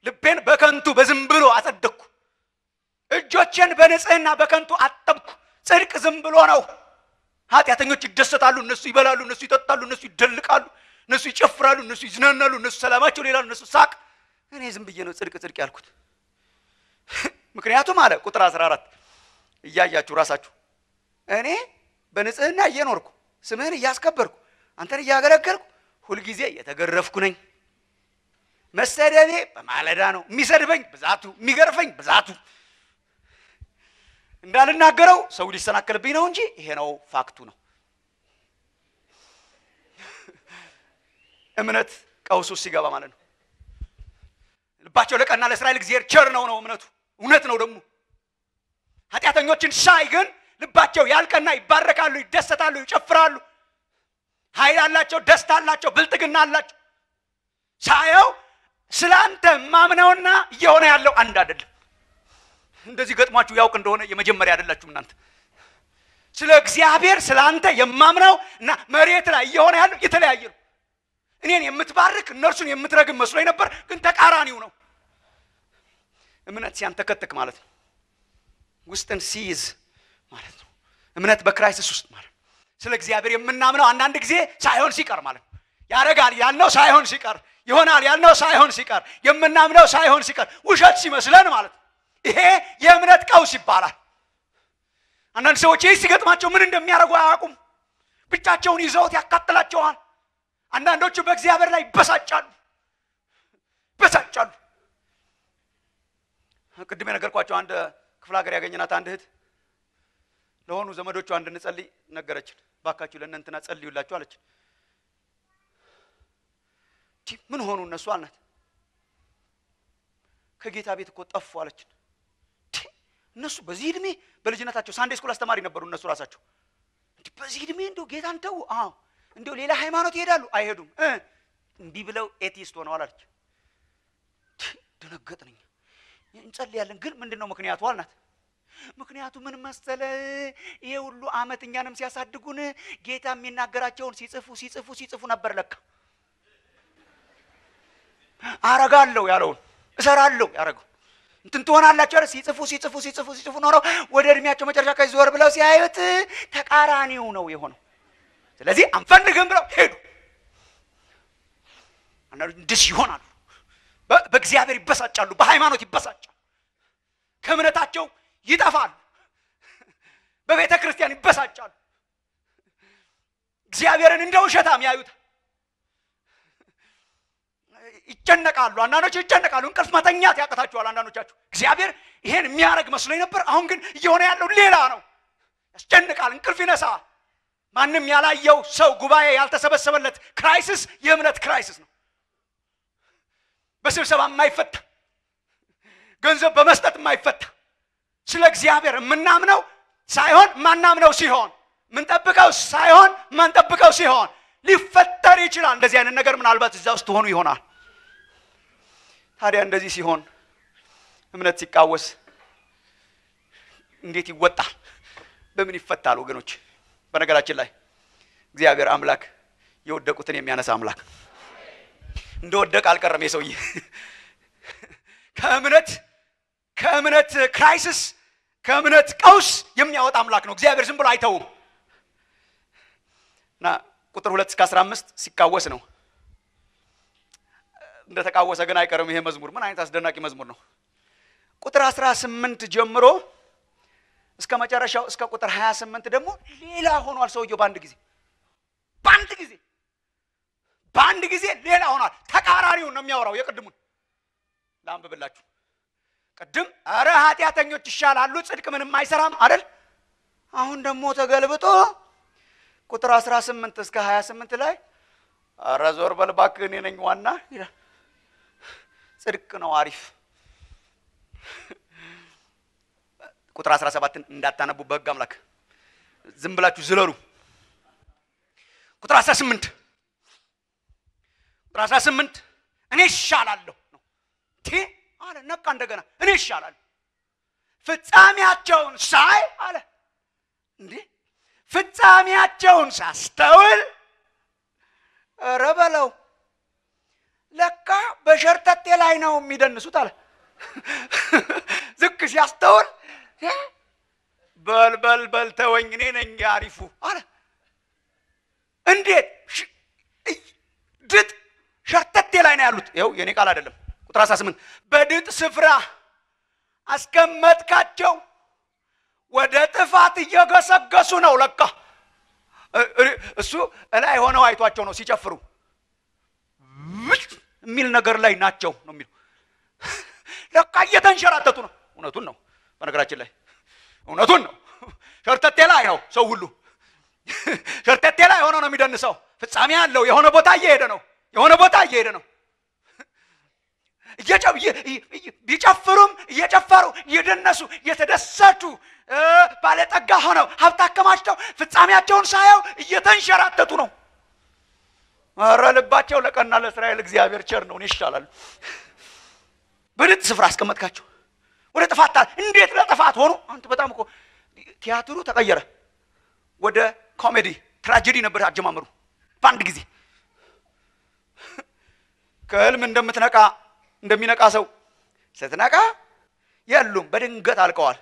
ልቤን በከንቱ በዝም ብሎ አጸደቅኩ፣ እጆቼን በንጽህና በከንቱ አጠብኩ። ጽድቅ ዝም ብሎ ነው። ኃጢአተኞች ይደሰታሉ፣ እነሱ ይበላሉ፣ እነሱ ይጠጣሉ፣ እነሱ ይደልቃሉ፣ እነሱ ይጨፍራሉ፣ እነሱ ይዝናናሉ፣ እነሱ ሰላማቸው ሌላ፣ እነሱ ሳቅ። እኔ ዝም ብዬ ነው ጽድቅ ጽድቅ ያልኩት። ምክንያቱም አለ ቁጥር 14 እያያችሁ ራሳችሁ እኔ በንጽህና እየኖርኩ ስምህን እያስከበርኩ አንተን እያገለገልኩ ሁልጊዜ የተገረፍኩ ነኝ። መሰደቤ በማለዳ ነው። የሚሰድበኝ ብዛቱ፣ የሚገርፈኝ ብዛቱ እንዳልናገረው ሰው ሊሰናከልብኝ ነው እንጂ ይሄ ነው ፋክቱ ነው። እምነት ቀውሱ ሲገባ ማለት ነው። ልባቸው ለቀና ለእስራኤል እግዚአብሔር ቸር ነው ነው እምነቱ እውነት ነው። ደግሞ ኃጢአተኞችን ሻይ ግን ልባቸው ያልቀና ይባረካሉ፣ ይደሰታሉ፣ ይጨፍራሉ። ኃይል አላቸው፣ ደስታ አላቸው፣ ብልጥግና አላቸው። ሳየው ስለ አንተ ማምነውና እየሆነ ያለው አንድ አይደለም። እንደዚህ ገጥሟችሁ ያውቅ እንደሆነ የመጀመሪያ አይደላችሁም እናንተ። ስለ እግዚአብሔር ስለ አንተ የማምነው እና መሬት ላይ እየሆነ ያለው የተለያየ ነው። እኔን የምትባርክ እነርሱን የምትረግም መስሎኝ ነበር፣ ግን ተቃራኒው ነው። እምነት ሲያንተከትክ ማለት ነው። ውስጥን ሲይዝ ማለት ነው። እምነት በክራይሲስ ውስጥ ማለት ነው። ስለ እግዚአብሔር የምናምነው አንዳንድ ጊዜ ሳይሆን ሲቀር ማለት ነው። ያረጋል ያልነው ሳይሆን ሲቀር ይሆናል ያልነው ሳይሆን ሲቀር የምናምነው ሳይሆን ሲቀር ውሸት ሲመስለን ማለት ነው። ይሄ የእምነት ቀውስ ይባላል። አንዳንድ ሰዎች ይህ ሲገጥማቸው ምን እንደሚያደርጉ አያውቁም። ብቻቸውን ይዘውት ያካትላቸዋል። አንዳንዶቹ በእግዚአብሔር ላይ ይበሳጫሉ ይበሳጫሉ። ቅድም የነገርኳቸው አንድ ክፍለ ሀገር ያገኘናት አንድ እህት ለሆኑ ዘመዶቿ እንድንጸልይ ነገረችን። ባካችሁ ለእነንትና ጸልዩላችሁ አለችን። ምን ሆኑ እነሱ አልናት። ከጌታ ቤት እኮ ጠፉ አለችን። እነሱ በዚህ እድሜ በልጅነታቸው ሳንዴ ስኩል አስተማሪ ነበሩ። እነሱ ራሳቸው በዚህ እድሜ እንደው ጌታን ተዉ። አዎ እንደው ሌላ ሃይማኖት ይሄዳሉ አይሄዱም። እምቢ ብለው ኤቲስት ሆነዋል አለች። ደነገጥንኛ። እንጸልያለን ግን ምንድን ነው ምክንያቱ አልናት። ምክንያቱ ምን መሰለ፣ ይሄ ሁሉ አመት እኛንም ሲያሳድጉን ጌታ የሚናገራቸውን ሲጽፉ ሲጽፉ ሲጽፉ ነበር ለካ አረጋለሁ ያለውን እሰራለሁ ያረገው እንትን ትሆናላችሁ አይደል? ሲጽፉ ሲጽፉ ሲጽፉ ሲጽፉ ኖረው ወደ እድሜያቸው መጨረሻ ከዚህ ዞር ብለው ሲያዩት ተቃራኒው ነው የሆነው። ስለዚህ አንፈልግም ብለው ሄዱ። አንዳንዶች እንድስ ይሆናሉ። በእግዚአብሔር ይበሳጫሉ፣ በሃይማኖት ይበሳጫሉ፣ ከእምነታቸው ይጠፋሉ፣ በቤተ ክርስቲያን ይበሳጫሉ። እግዚአብሔርን እንደ ውሸታም ያዩታል። ይጨነቃሉ። አንዳንዶች ይጨነቃሉ። እንቅልፍ መተኛት ያቅታችኋል። አንዳንዶቻችሁ እግዚአብሔር ይሄን የሚያደርግ መስሎኝ ነበር፣ አሁን ግን እየሆነ ያለው ሌላ ነው። ያስጨንቃል። እንቅልፍ ይነሳ። ማንም ያላየው ሰው ጉባኤ ያልተሰበሰበለት ክራይሲስ የእምነት ክራይሲስ ነው። በስብሰባ የማይፈታ ገንዘብ በመስጠት የማይፈታ ስለ እግዚአብሔር የምናምነው ሳይሆን ማናምነው ሲሆን ምንጠብቀው ሳይሆን ማንጠብቀው ሲሆን ሊፈጠር ይችላል። እንደዚህ አይነት ነገር ምናልባት እዛ ውስጥ ሆኑ ይሆናል። ታዲያ እንደዚህ ሲሆን እምነት ሲቃወስ እንዴት ይወጣል? በምን ይፈታል? ወገኖች፣ በነገራችን ላይ እግዚአብሔር አምላክ የወደቁትን የሚያነሳ አምላክ እንደ ወደቅ አልቀረም። የሰውዬ ከእምነት ከእምነት ክራይሲስ ከእምነት ቀውስ የሚያወጣ አምላክ ነው እግዚአብሔር። ዝም ብሎ አይተውም እና ቁጥር ሁለት እስከ አስራ አምስት ሲቃወስ ነው እንደተቃወሰ ግን አይቀርም። ይሄ መዝሙር ምን አይነት አስደናቂ መዝሙር ነው! ቁጥር 18 ጀምሮ እስከ መጨረሻው እስከ ቁጥር 28 ደግሞ ሌላ ሆኗል ሰውየው። በአንድ ጊዜ በአንድ ጊዜ በአንድ ጊዜ ሌላ ሆኗል። ተቃራሪውን ነው የሚያወራው። የቅድሙን ላንብብላችሁ። ቅድም እረ ኃጢአተኞች ይሻላሉ ጽድቅ ምንም አይሰራም አይደል? አሁን ደግሞ ተገልብጦ ቁጥር 18 እስከ 28 ላይ ኧረ ዞር በልባክ እኔ ነኝ ዋና ይላል። ጽድቅ ነው አሪፍ ቁጥር 17ን እንዳታነቡ በህግ አምላክ ዝም ብላችሁ ዝለሉ ቁጥር 18 ቁጥር 18 እኔ ይሻላለሁ ነው ቴ አለ ነቃ እንደገና እኔ ይሻላለሁ ፍጻሜያቸውን ሳይ አለ እንዴ ፍጻሜያቸውን ሳስተውል ረበለው ለካ በሸርተቴ ላይ ነው የሚደንሱት አለ። ዝቅ ሲያስተውል በልበል በል ተወኝ፣ እኔ ነኝ አሪፉ አለ። እንዴት ድጥ ሸርተቴ ላይ ነው ያሉት? ይኸው የእኔ ቃል አይደለም። ቁጥር 18 በድጥ ስፍራ አስቀመጥካቸው ወደ ጥፋት እየገሰገሱ ነው። ለካ እሱ እላይ ሆነው አይቷቸው ነው ሲጨፍሩ የሚል ነገር ላይ ናቸው ነው የሚለው። ለካ እየተንሸራተቱ ነው። እውነቱን ነው። በነገራችን ላይ እውነቱን ነው። ሸርተቴ ላይ ነው ሰው ሁሉ ሸርተቴ ላይ ሆኖ ነው የሚደንሰው። ፍጻሜ አለው። የሆነ ቦታ እየሄደ ነው። የሆነ ቦታ እየሄደ ነው። ቢጨፍሩም እየጨፈሩ እየደነሱ እየተደሰቱ ባለጠጋ ሆነው ሀብት አከማችተው ፍጻሜያቸውን ሳየው እየተንሸራተቱ ነው። ኧረ ልባቸው ለቀና ለእስራኤል እግዚአብሔር ቸር ነው ይሻላል። በድጥ ስፍራ አስቀመጥካቸው። ወደ ጥፋት እንዴት ለጥፋት ሆኑ? አንተ በጣም እኮ ቲያትሩ ተቀየረ። ወደ ኮሜዲ ትራጀዲ ነበር አጀማመሩ። በአንድ ጊዜ ከህልም እንደምትነቃ እንደሚነቃ ሰው ስትነቃ የሉም፣ በድንገት አልቀዋል፣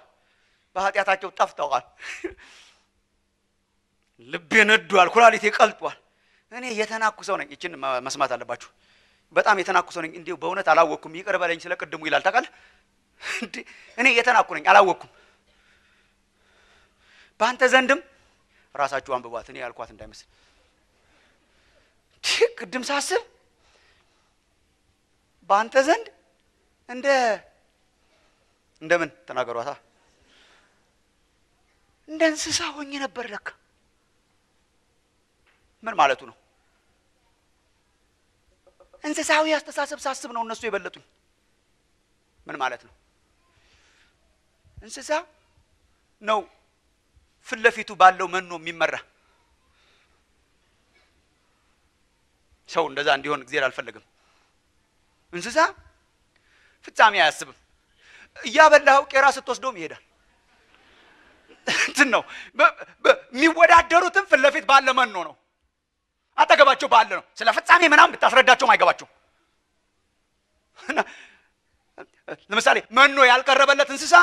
በኃጢአታቸው ጠፍተዋል። ልቤ ነዷል፣ ኩላሊቴ ቀልጧል። እኔ የተናኩ ሰው ነኝ። ይችን መስማት አለባችሁ። በጣም የተናኩ ሰው ነኝ። እንዲሁ በእውነት አላወቅኩም፣ ይቅር በለኝ ስለ ቅድሙ ይላል። ታውቃለህ፣ እኔ የተናኩ ነኝ፣ አላወቅኩም። በአንተ ዘንድም ራሳችሁ አንብቧት፣ እኔ ያልኳት እንዳይመስል። ቅድም ሳስብ በአንተ ዘንድ እንደ እንደምን ተናገሯታ እንደ እንስሳ ሆኜ ነበር ለካ ምን ማለቱ ነው? እንስሳዊ አስተሳሰብ ሳስብ ነው እነሱ የበለጡኝ። ምን ማለት ነው? እንስሳ ነው ፍለፊቱ ለፊቱ ባለው መኖ የሚመራ ሰው እንደዛ እንዲሆን እግዜር አልፈለግም። እንስሳ ፍጻሜ አያስብም። እያበላኸው ቄራ ስትወስደውም ይሄዳል። እንትን ነው የሚወዳደሩትም ፍለፊት ለፊት ባለ መኖ ነው። አጠገባቸው ባለ ነው። ስለ ፍጻሜ ምናምን ብታስረዳቸውም አይገባቸው። ለምሳሌ መኖ ያልቀረበለት እንስሳ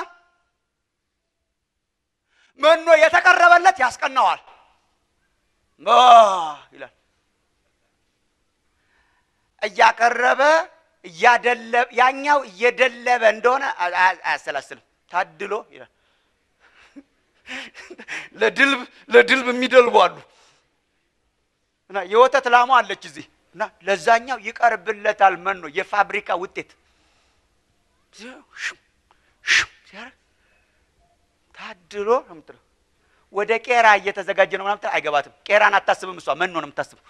መኖ የተቀረበለት ያስቀናዋል ይላል። እያቀረበ እያደለበ ያኛው እየደለበ እንደሆነ አያሰላስልም። ታድሎ ይላል። ለድልብ ለድልብ የሚደልቡ አሉ። እና የወተት ላሟ አለች እዚህ እና ለዛኛው ይቀርብለታል መኖ የፋብሪካ ውጤት ታድሎ ምትለው ወደ ቄራ እየተዘጋጀ ነው ምናምን አይገባትም። ቄራን አታስብም እሷ መኖ ነው የምታስበው።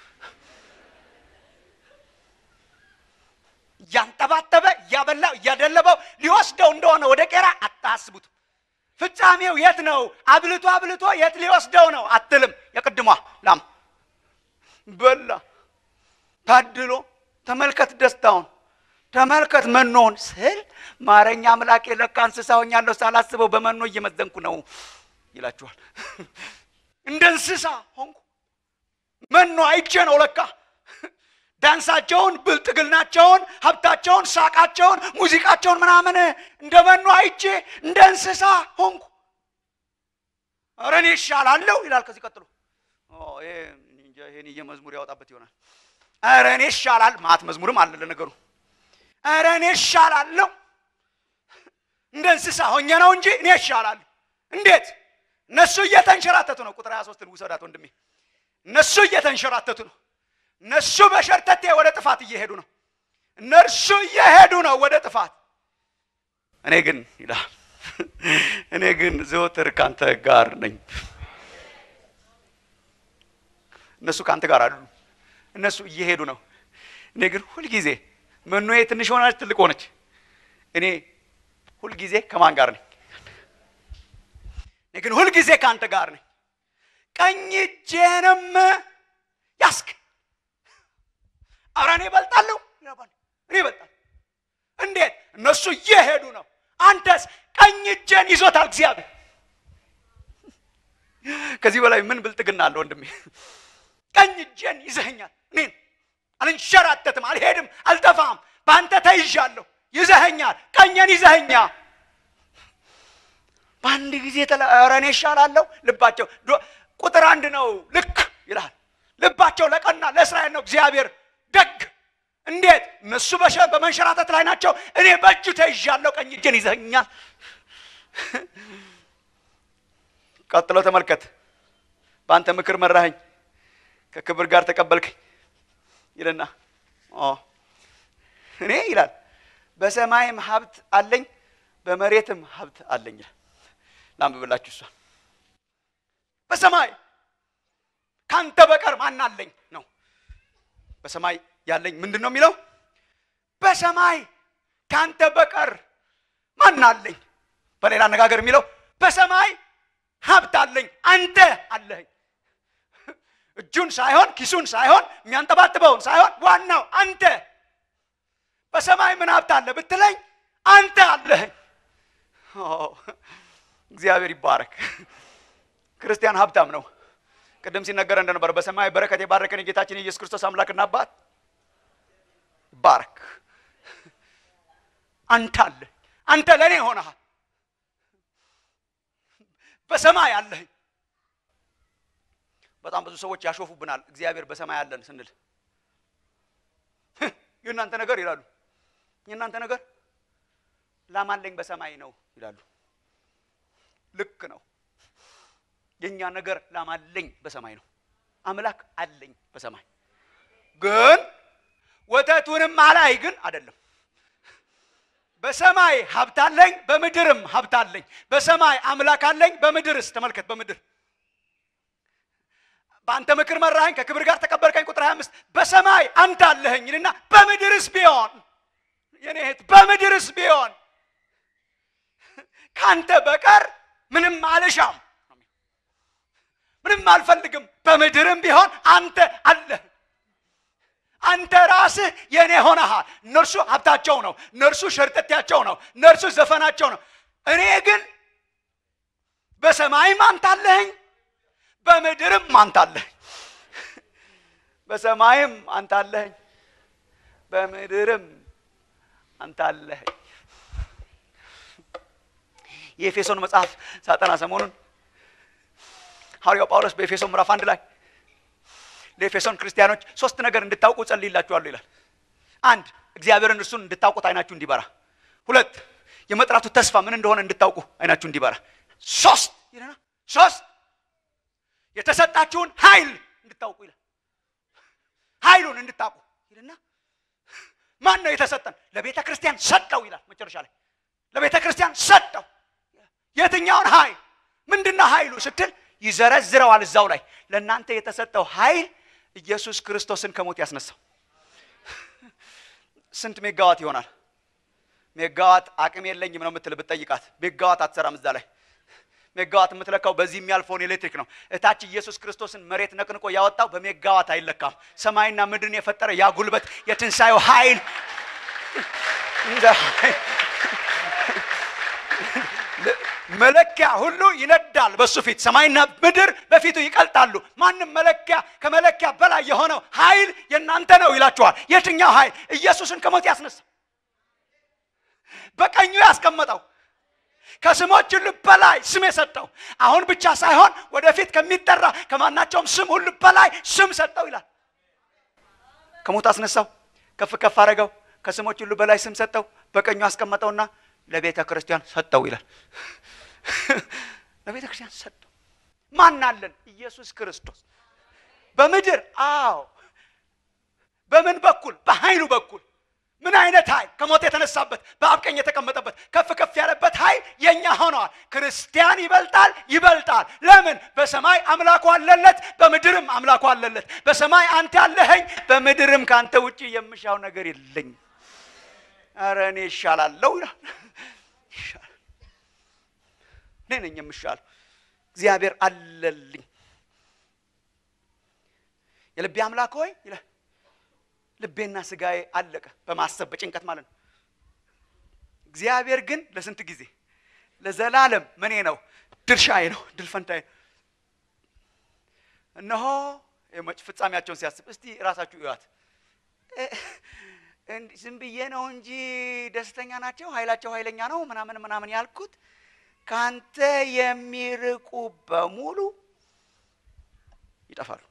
እያንጠባጠበ እያበላው እያደለበው ሊወስደው እንደሆነ ወደ ቄራ አታስቡትም። ፍጻሜው የት ነው? አብልቶ አብልቶ የት ሊወስደው ነው አትልም። የቅድሟ ላም በላ ታድሎ ተመልከት ደስታውን ተመልከት መኖውን ስል ማረኛ አምላኬ ለካ እንስሳ ሆኛለሁ ሳላስበው በመኖ እየመዘንኩ ነው ይላችኋል። እንደ እንስሳ ሆንኩ። መኖ አይቼ ነው ለካ ዳንሳቸውን፣ ብልጥግናቸውን፣ ሀብታቸውን፣ ሳቃቸውን፣ ሙዚቃቸውን ምናምን እንደ መኖ አይቼ እንደ እንስሳ ሆንኩ። ኧረ እኔ ይሻላለሁ ይላል። ከዚህ ቀጥሎ ይሄን እየመዝሙር ያወጣበት ይሆናል። ኧረ እኔ ይሻላል ማት መዝሙርም አለ ለነገሩ። ኧረ እኔ ይሻላለሁ እንደ እንስሳ ሆኜ ነው እንጂ እኔ ይሻላለሁ። እንዴት እነሱ እየተንሸራተቱ ነው። ቁጥር 23ን ውሰዳት ወንድሜ። እነሱ እየተንሸራተቱ ነው። እነሱ በሸርተቴ ወደ ጥፋት እየሄዱ ነው። እነርሱ እየሄዱ ነው ወደ ጥፋት። እኔ ግን ይላል እኔ ግን ዘወትር ካንተ ጋር ነኝ። እነሱ ከአንተ ጋር አሉ። እነሱ እየሄዱ ነው። እኔ ግን ሁልጊዜ መኖዬ ትንሽ ሆናች ትልቅ ሆነች፣ እኔ ሁልጊዜ ከማን ጋር ነኝ? እኔ ግን ሁልጊዜ ከአንተ ጋር ነኝ። ቀኝ እጄንም ያስክ አብረን ይበልጣለሁ። እኔ ይበልጣል። እንዴት? እነሱ እየሄዱ ነው። አንተስ ቀኝ እጄን ይዞታል እግዚአብሔር። ከዚህ በላይ ምን ብልጥግና አለ ወንድሜ? ቀኝ እጄን ይዘኸኛል። እኔን አልንሸራተትም፣ አልሄድም፣ አልጠፋም። በአንተ ተይዣለሁ። ይዘኸኛል፣ ቀኘን ይዘኸኛ በአንድ ጊዜ ኧረ ይሻላለሁ። ልባቸው ቁጥር አንድ ነው ልክ ይላል። ልባቸው ለቀና ለእስራኤል ነው እግዚአብሔር ደግ። እንዴት እነሱ በመንሸራተት ላይ ናቸው፣ እኔ በእጁ ተይዣለሁ። ቀኝ እጄን ይዘኛል ቀጥሎ ተመልከት። በአንተ ምክር መራኸኝ ከክብር ጋር ተቀበልከኝ ይልና እኔ ይላል በሰማይም ሀብት አለኝ በመሬትም ሀብት አለኝ ይላል ላንብብላችሁ እሷ በሰማይ ካንተ በቀር ማን አለኝ ነው በሰማይ ያለኝ ምንድን ነው የሚለው በሰማይ ካንተ በቀር ማን አለኝ በሌላ አነጋገር የሚለው በሰማይ ሀብት አለኝ አንተ አለኝ እጁን ሳይሆን ኪሱን ሳይሆን የሚያንጠባጥበውን ሳይሆን ዋናው አንተ በሰማይ ምን ሀብት አለ ብትለኝ አንተ አለህኝ እግዚአብሔር ይባረክ ክርስቲያን ሀብታም ነው ቅድም ሲነገረ እንደነበረ በሰማይ በረከት የባረከን የጌታችን የኢየሱስ ክርስቶስ አምላክና አባት ባረክ አንተ አለህ አንተ ለእኔ ሆነሃል በሰማይ አለህኝ በጣም ብዙ ሰዎች ያሾፉብናል። እግዚአብሔር በሰማይ አለን ስንል የእናንተ ነገር ይላሉ። የእናንተ ነገር ላማለኝ በሰማይ ነው ይላሉ። ልክ ነው። የእኛ ነገር ላማለኝ በሰማይ ነው። አምላክ አለኝ በሰማይ ግን ወተቱንም አላይ ግን አይደለም። በሰማይ ሀብታለኝ፣ በምድርም ሀብታለኝ። በሰማይ አምላክ አለኝ፣ በምድርስ ተመልከት፣ በምድር በአንተ ምክር መራኸኝ፣ ከክብር ጋር ተቀበልከኝ። ቁጥር 25 በሰማይ አንተ አለኸኝና በምድርስ ቢሆን የኔ እህት በምድርስ ቢሆን ካንተ በቀር ምንም አልሻም፣ ምንም አልፈልግም። በምድርም ቢሆን አንተ አለህ። አንተ ራስህ የእኔ ሆነሃል። እነርሱ ሀብታቸው ነው፣ እነርሱ ሸርጠቴያቸው ነው፣ እነርሱ ዘፈናቸው ነው። እኔ ግን በሰማይም አንተ አለኸኝ በምድርም አንታለህ በሰማይም አንታለህ በምድርም አንታለህ የኤፌሶን መጽሐፍ ሳጠና ሰሞኑን ሐዋርያው ጳውሎስ በኤፌሶን ምዕራፍ አንድ ላይ ለኤፌሶን ክርስቲያኖች ሶስት ነገር እንድታውቁ ጸልይላችኋለሁ ይላል። አንድ እግዚአብሔርን እርሱን እንድታውቁት አይናችሁ እንዲበራ፣ ሁለት የመጥራቱ ተስፋ ምን እንደሆነ እንድታውቁ አይናችሁ እንዲበራ፣ ሶስት ይለና ሶስት የተሰጣችሁን ኃይል እንድታውቁ ይላል። ኃይሉን እንድታውቁ ይልና ማን ነው የተሰጠን? ለቤተ ክርስቲያን ሰጠው ይላል። መጨረሻ ላይ ለቤተ ክርስቲያን ሰጠው። የትኛውን ኃይል? ምንድነው ኃይሉ ስትል ይዘረዝረዋል እዛው ላይ ለእናንተ የተሰጠው ኃይል ኢየሱስ ክርስቶስን ከሞት ያስነሳው ስንት ሜጋዋት ይሆናል? ሜጋዋት አቅም የለኝም ነው የምትል ብትጠይቃት ሜጋዋት አትሰራም እዛ ላይ ሜጋዋት የምትለካው በዚህ የሚያልፈውን ኤሌክትሪክ ነው። እታች ኢየሱስ ክርስቶስን መሬት ነቅንቆ ያወጣው በሜጋዋት አይለካም። ሰማይና ምድርን የፈጠረ ያ ጉልበት የትንሣኤው ኃይል መለኪያ ሁሉ ይነዳል በሱ ፊት። ሰማይና ምድር በፊቱ ይቀልጣሉ። ማንም መለኪያ ከመለኪያ በላይ የሆነው ኃይል የእናንተ ነው ይላችኋል። የትኛው ኃይል? ኢየሱስን ከሞት ያስነሳ በቀኙ ያስቀመጠው ከስሞች ሁሉ በላይ ስም የሰጠው አሁን ብቻ ሳይሆን ወደፊት ከሚጠራ ከማናቸውም ስም ሁሉ በላይ ስም ሰጠው ይላል ከሞት አስነሳው ከፍ ከፍ አረገው ከስሞች ሁሉ በላይ ስም ሰጠው በቀኙ አስቀመጠውና ለቤተ ክርስቲያን ሰጠው ይላል ለቤተ ክርስቲያን ሰጠው ማን አለን ኢየሱስ ክርስቶስ በምድር አዎ በምን በኩል በኃይሉ በኩል ምን አይነት ኃይል ከሞት የተነሳበት በአብቀኝ የተቀመጠበት ከፍ ከፍ ያለበት ኃይል የእኛ ሆነዋል። ክርስቲያን ይበልጣል ይበልጣል። ለምን? በሰማይ አምላኩ አለለት፣ በምድርም አምላኩ አለለት። በሰማይ አንተ ያለኸኝ፣ በምድርም ከአንተ ውጭ የምሻው ነገር የለኝ። ኧረ እኔ ይሻላለሁ ይላል። እኔ ነኝ የምሻለሁ። እግዚአብሔር አለልኝ። የልቤ አምላክ ሆይ ይላል ልቤና ስጋዬ አለቀ በማሰብ በጭንቀት ማለት ነው። እግዚአብሔር ግን ለስንት ጊዜ ለዘላለም ምኔ ነው ድርሻዬ ነው ድል እነሆ ነው። ፍጻሜያቸውን ሲያስብ እስቲ ራሳችሁ እዩት። ዝም ብዬ ነው እንጂ ደስተኛ ናቸው፣ ኃይላቸው ኃይለኛ ነው ምናምን ምናምን ያልኩት ካንተ የሚርቁ በሙሉ ይጠፋሉ።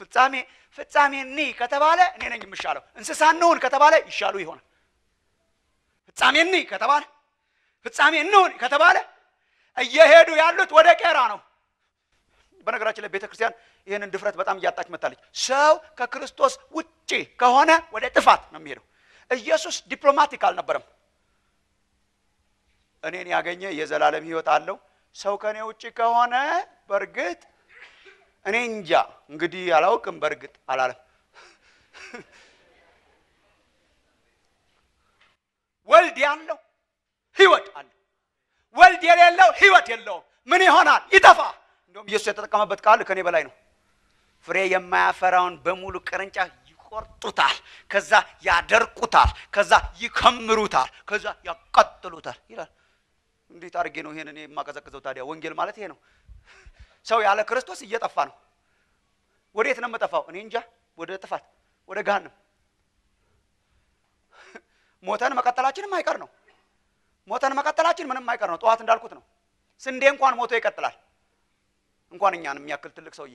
ፍጻሜ ፍጻሜ እኒ ከተባለ እኔ ነኝ የምሻለው። እንስሳ እንሁን ከተባለ ይሻሉ ይሆናል። ፍጻሜ እኒ ከተባለ ፍጻሜ እንሁን ከተባለ እየሄዱ ያሉት ወደ ቄራ ነው። በነገራችን ላይ ቤተ ክርስቲያን ይህንን ድፍረት በጣም እያጣች መታለች። ሰው ከክርስቶስ ውጭ ከሆነ ወደ ጥፋት ነው የሚሄደው። ኢየሱስ ዲፕሎማቲክ አልነበረም። እኔን ያገኘ የዘላለም ህይወት አለው ሰው ከእኔ ውጭ ከሆነ በእርግጥ እኔ እንጃ እንግዲህ አላውቅም። በእርግጥ አላለም ወልድ ያለው ህይወት አለ። ወልድ የሌለው ህይወት የለውም። ምን ይሆናል? ይጠፋ። እንደውም ኢየሱስ የተጠቀመበት ቃል ከእኔ በላይ ነው። ፍሬ የማያፈራውን በሙሉ ቅርንጫፍ ይቆርጡታል፣ ከዛ ያደርቁታል፣ ከዛ ይከምሩታል፣ ከዛ ያቃጥሉታል ይላል። እንዴት አድርጌ ነው ይሄን እኔ የማቀዘቅዘው? ታዲያ ወንጌል ማለት ይሄ ነው። ሰው ያለ ክርስቶስ እየጠፋ ነው። ወዴት ነው የምጠፋው? እኔ እንጃ። ወደ ጥፋት፣ ወደ ገሃነም። ሞተን መቀጠላችን የማይቀር ነው። ሞተን መቀጠላችን ምንም የማይቀር ነው። ጠዋት እንዳልኩት ነው። ስንዴ እንኳን ሞቶ ይቀጥላል። እንኳን እኛን የሚያክል ትልቅ ሰውዬ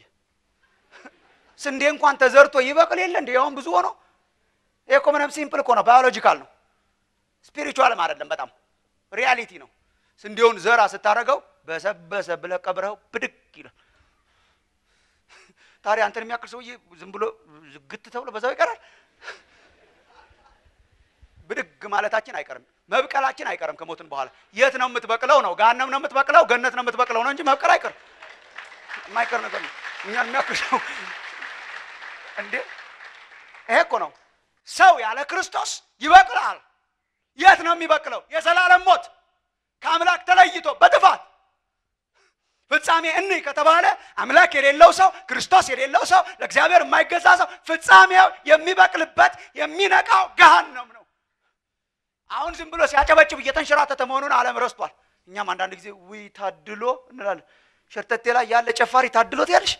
ስንዴ እንኳን ተዘርቶ ይበቅል የለ እንዲ ያሁን ብዙ ሆኖ ይሄ እኮ ምንም ሲምፕል እኮ ነው። ባዮሎጂካል ነው። ስፒሪቹዋልም አይደለም። በጣም ሪያሊቲ ነው። ስንዴውን ዘራ ስታደርገው በሰበሰ ብለ ቀብረው ብድግ ይላል። ታዲያ አንተን የሚያክል ሰውዬ ዝም ብሎ ግት ተብሎ በዛው ይቀራል። ብድግ ማለታችን አይቀርም፣ መብቀላችን አይቀርም። ከሞትን በኋላ የት ነው የምትበቅለው? ነው ገሃነም ነው የምትበቅለው? ገነት ነው የምትበቅለው? ነው እንጂ መብቀል አይቀርም። የማይቀር ነገር ነው። እኛን የሚያክል ሰው እንዴ! ይሄ እኮ ነው ሰው ያለ ክርስቶስ ይበቅላል። የት ነው የሚበቅለው? የዘላለም ሞት ከአምላክ ተለይቶ በጥፋት ፍጻሜ እኒ ከተባለ አምላክ የሌለው ሰው ክርስቶስ የሌለው ሰው ለእግዚአብሔር የማይገዛ ሰው ፍጻሜው የሚበቅልበት የሚነቃው ገሃነም ነው። አሁን ዝም ብሎ ሲያጨበጭብ እየተንሸራተተ መሆኑን ዓለም ረስቷል። እኛም አንዳንድ ጊዜ ውይ ታድሎ እንላለን። ሸርተቴ ላይ ያለ ጨፋሪ ታድሎት ትያለሽ።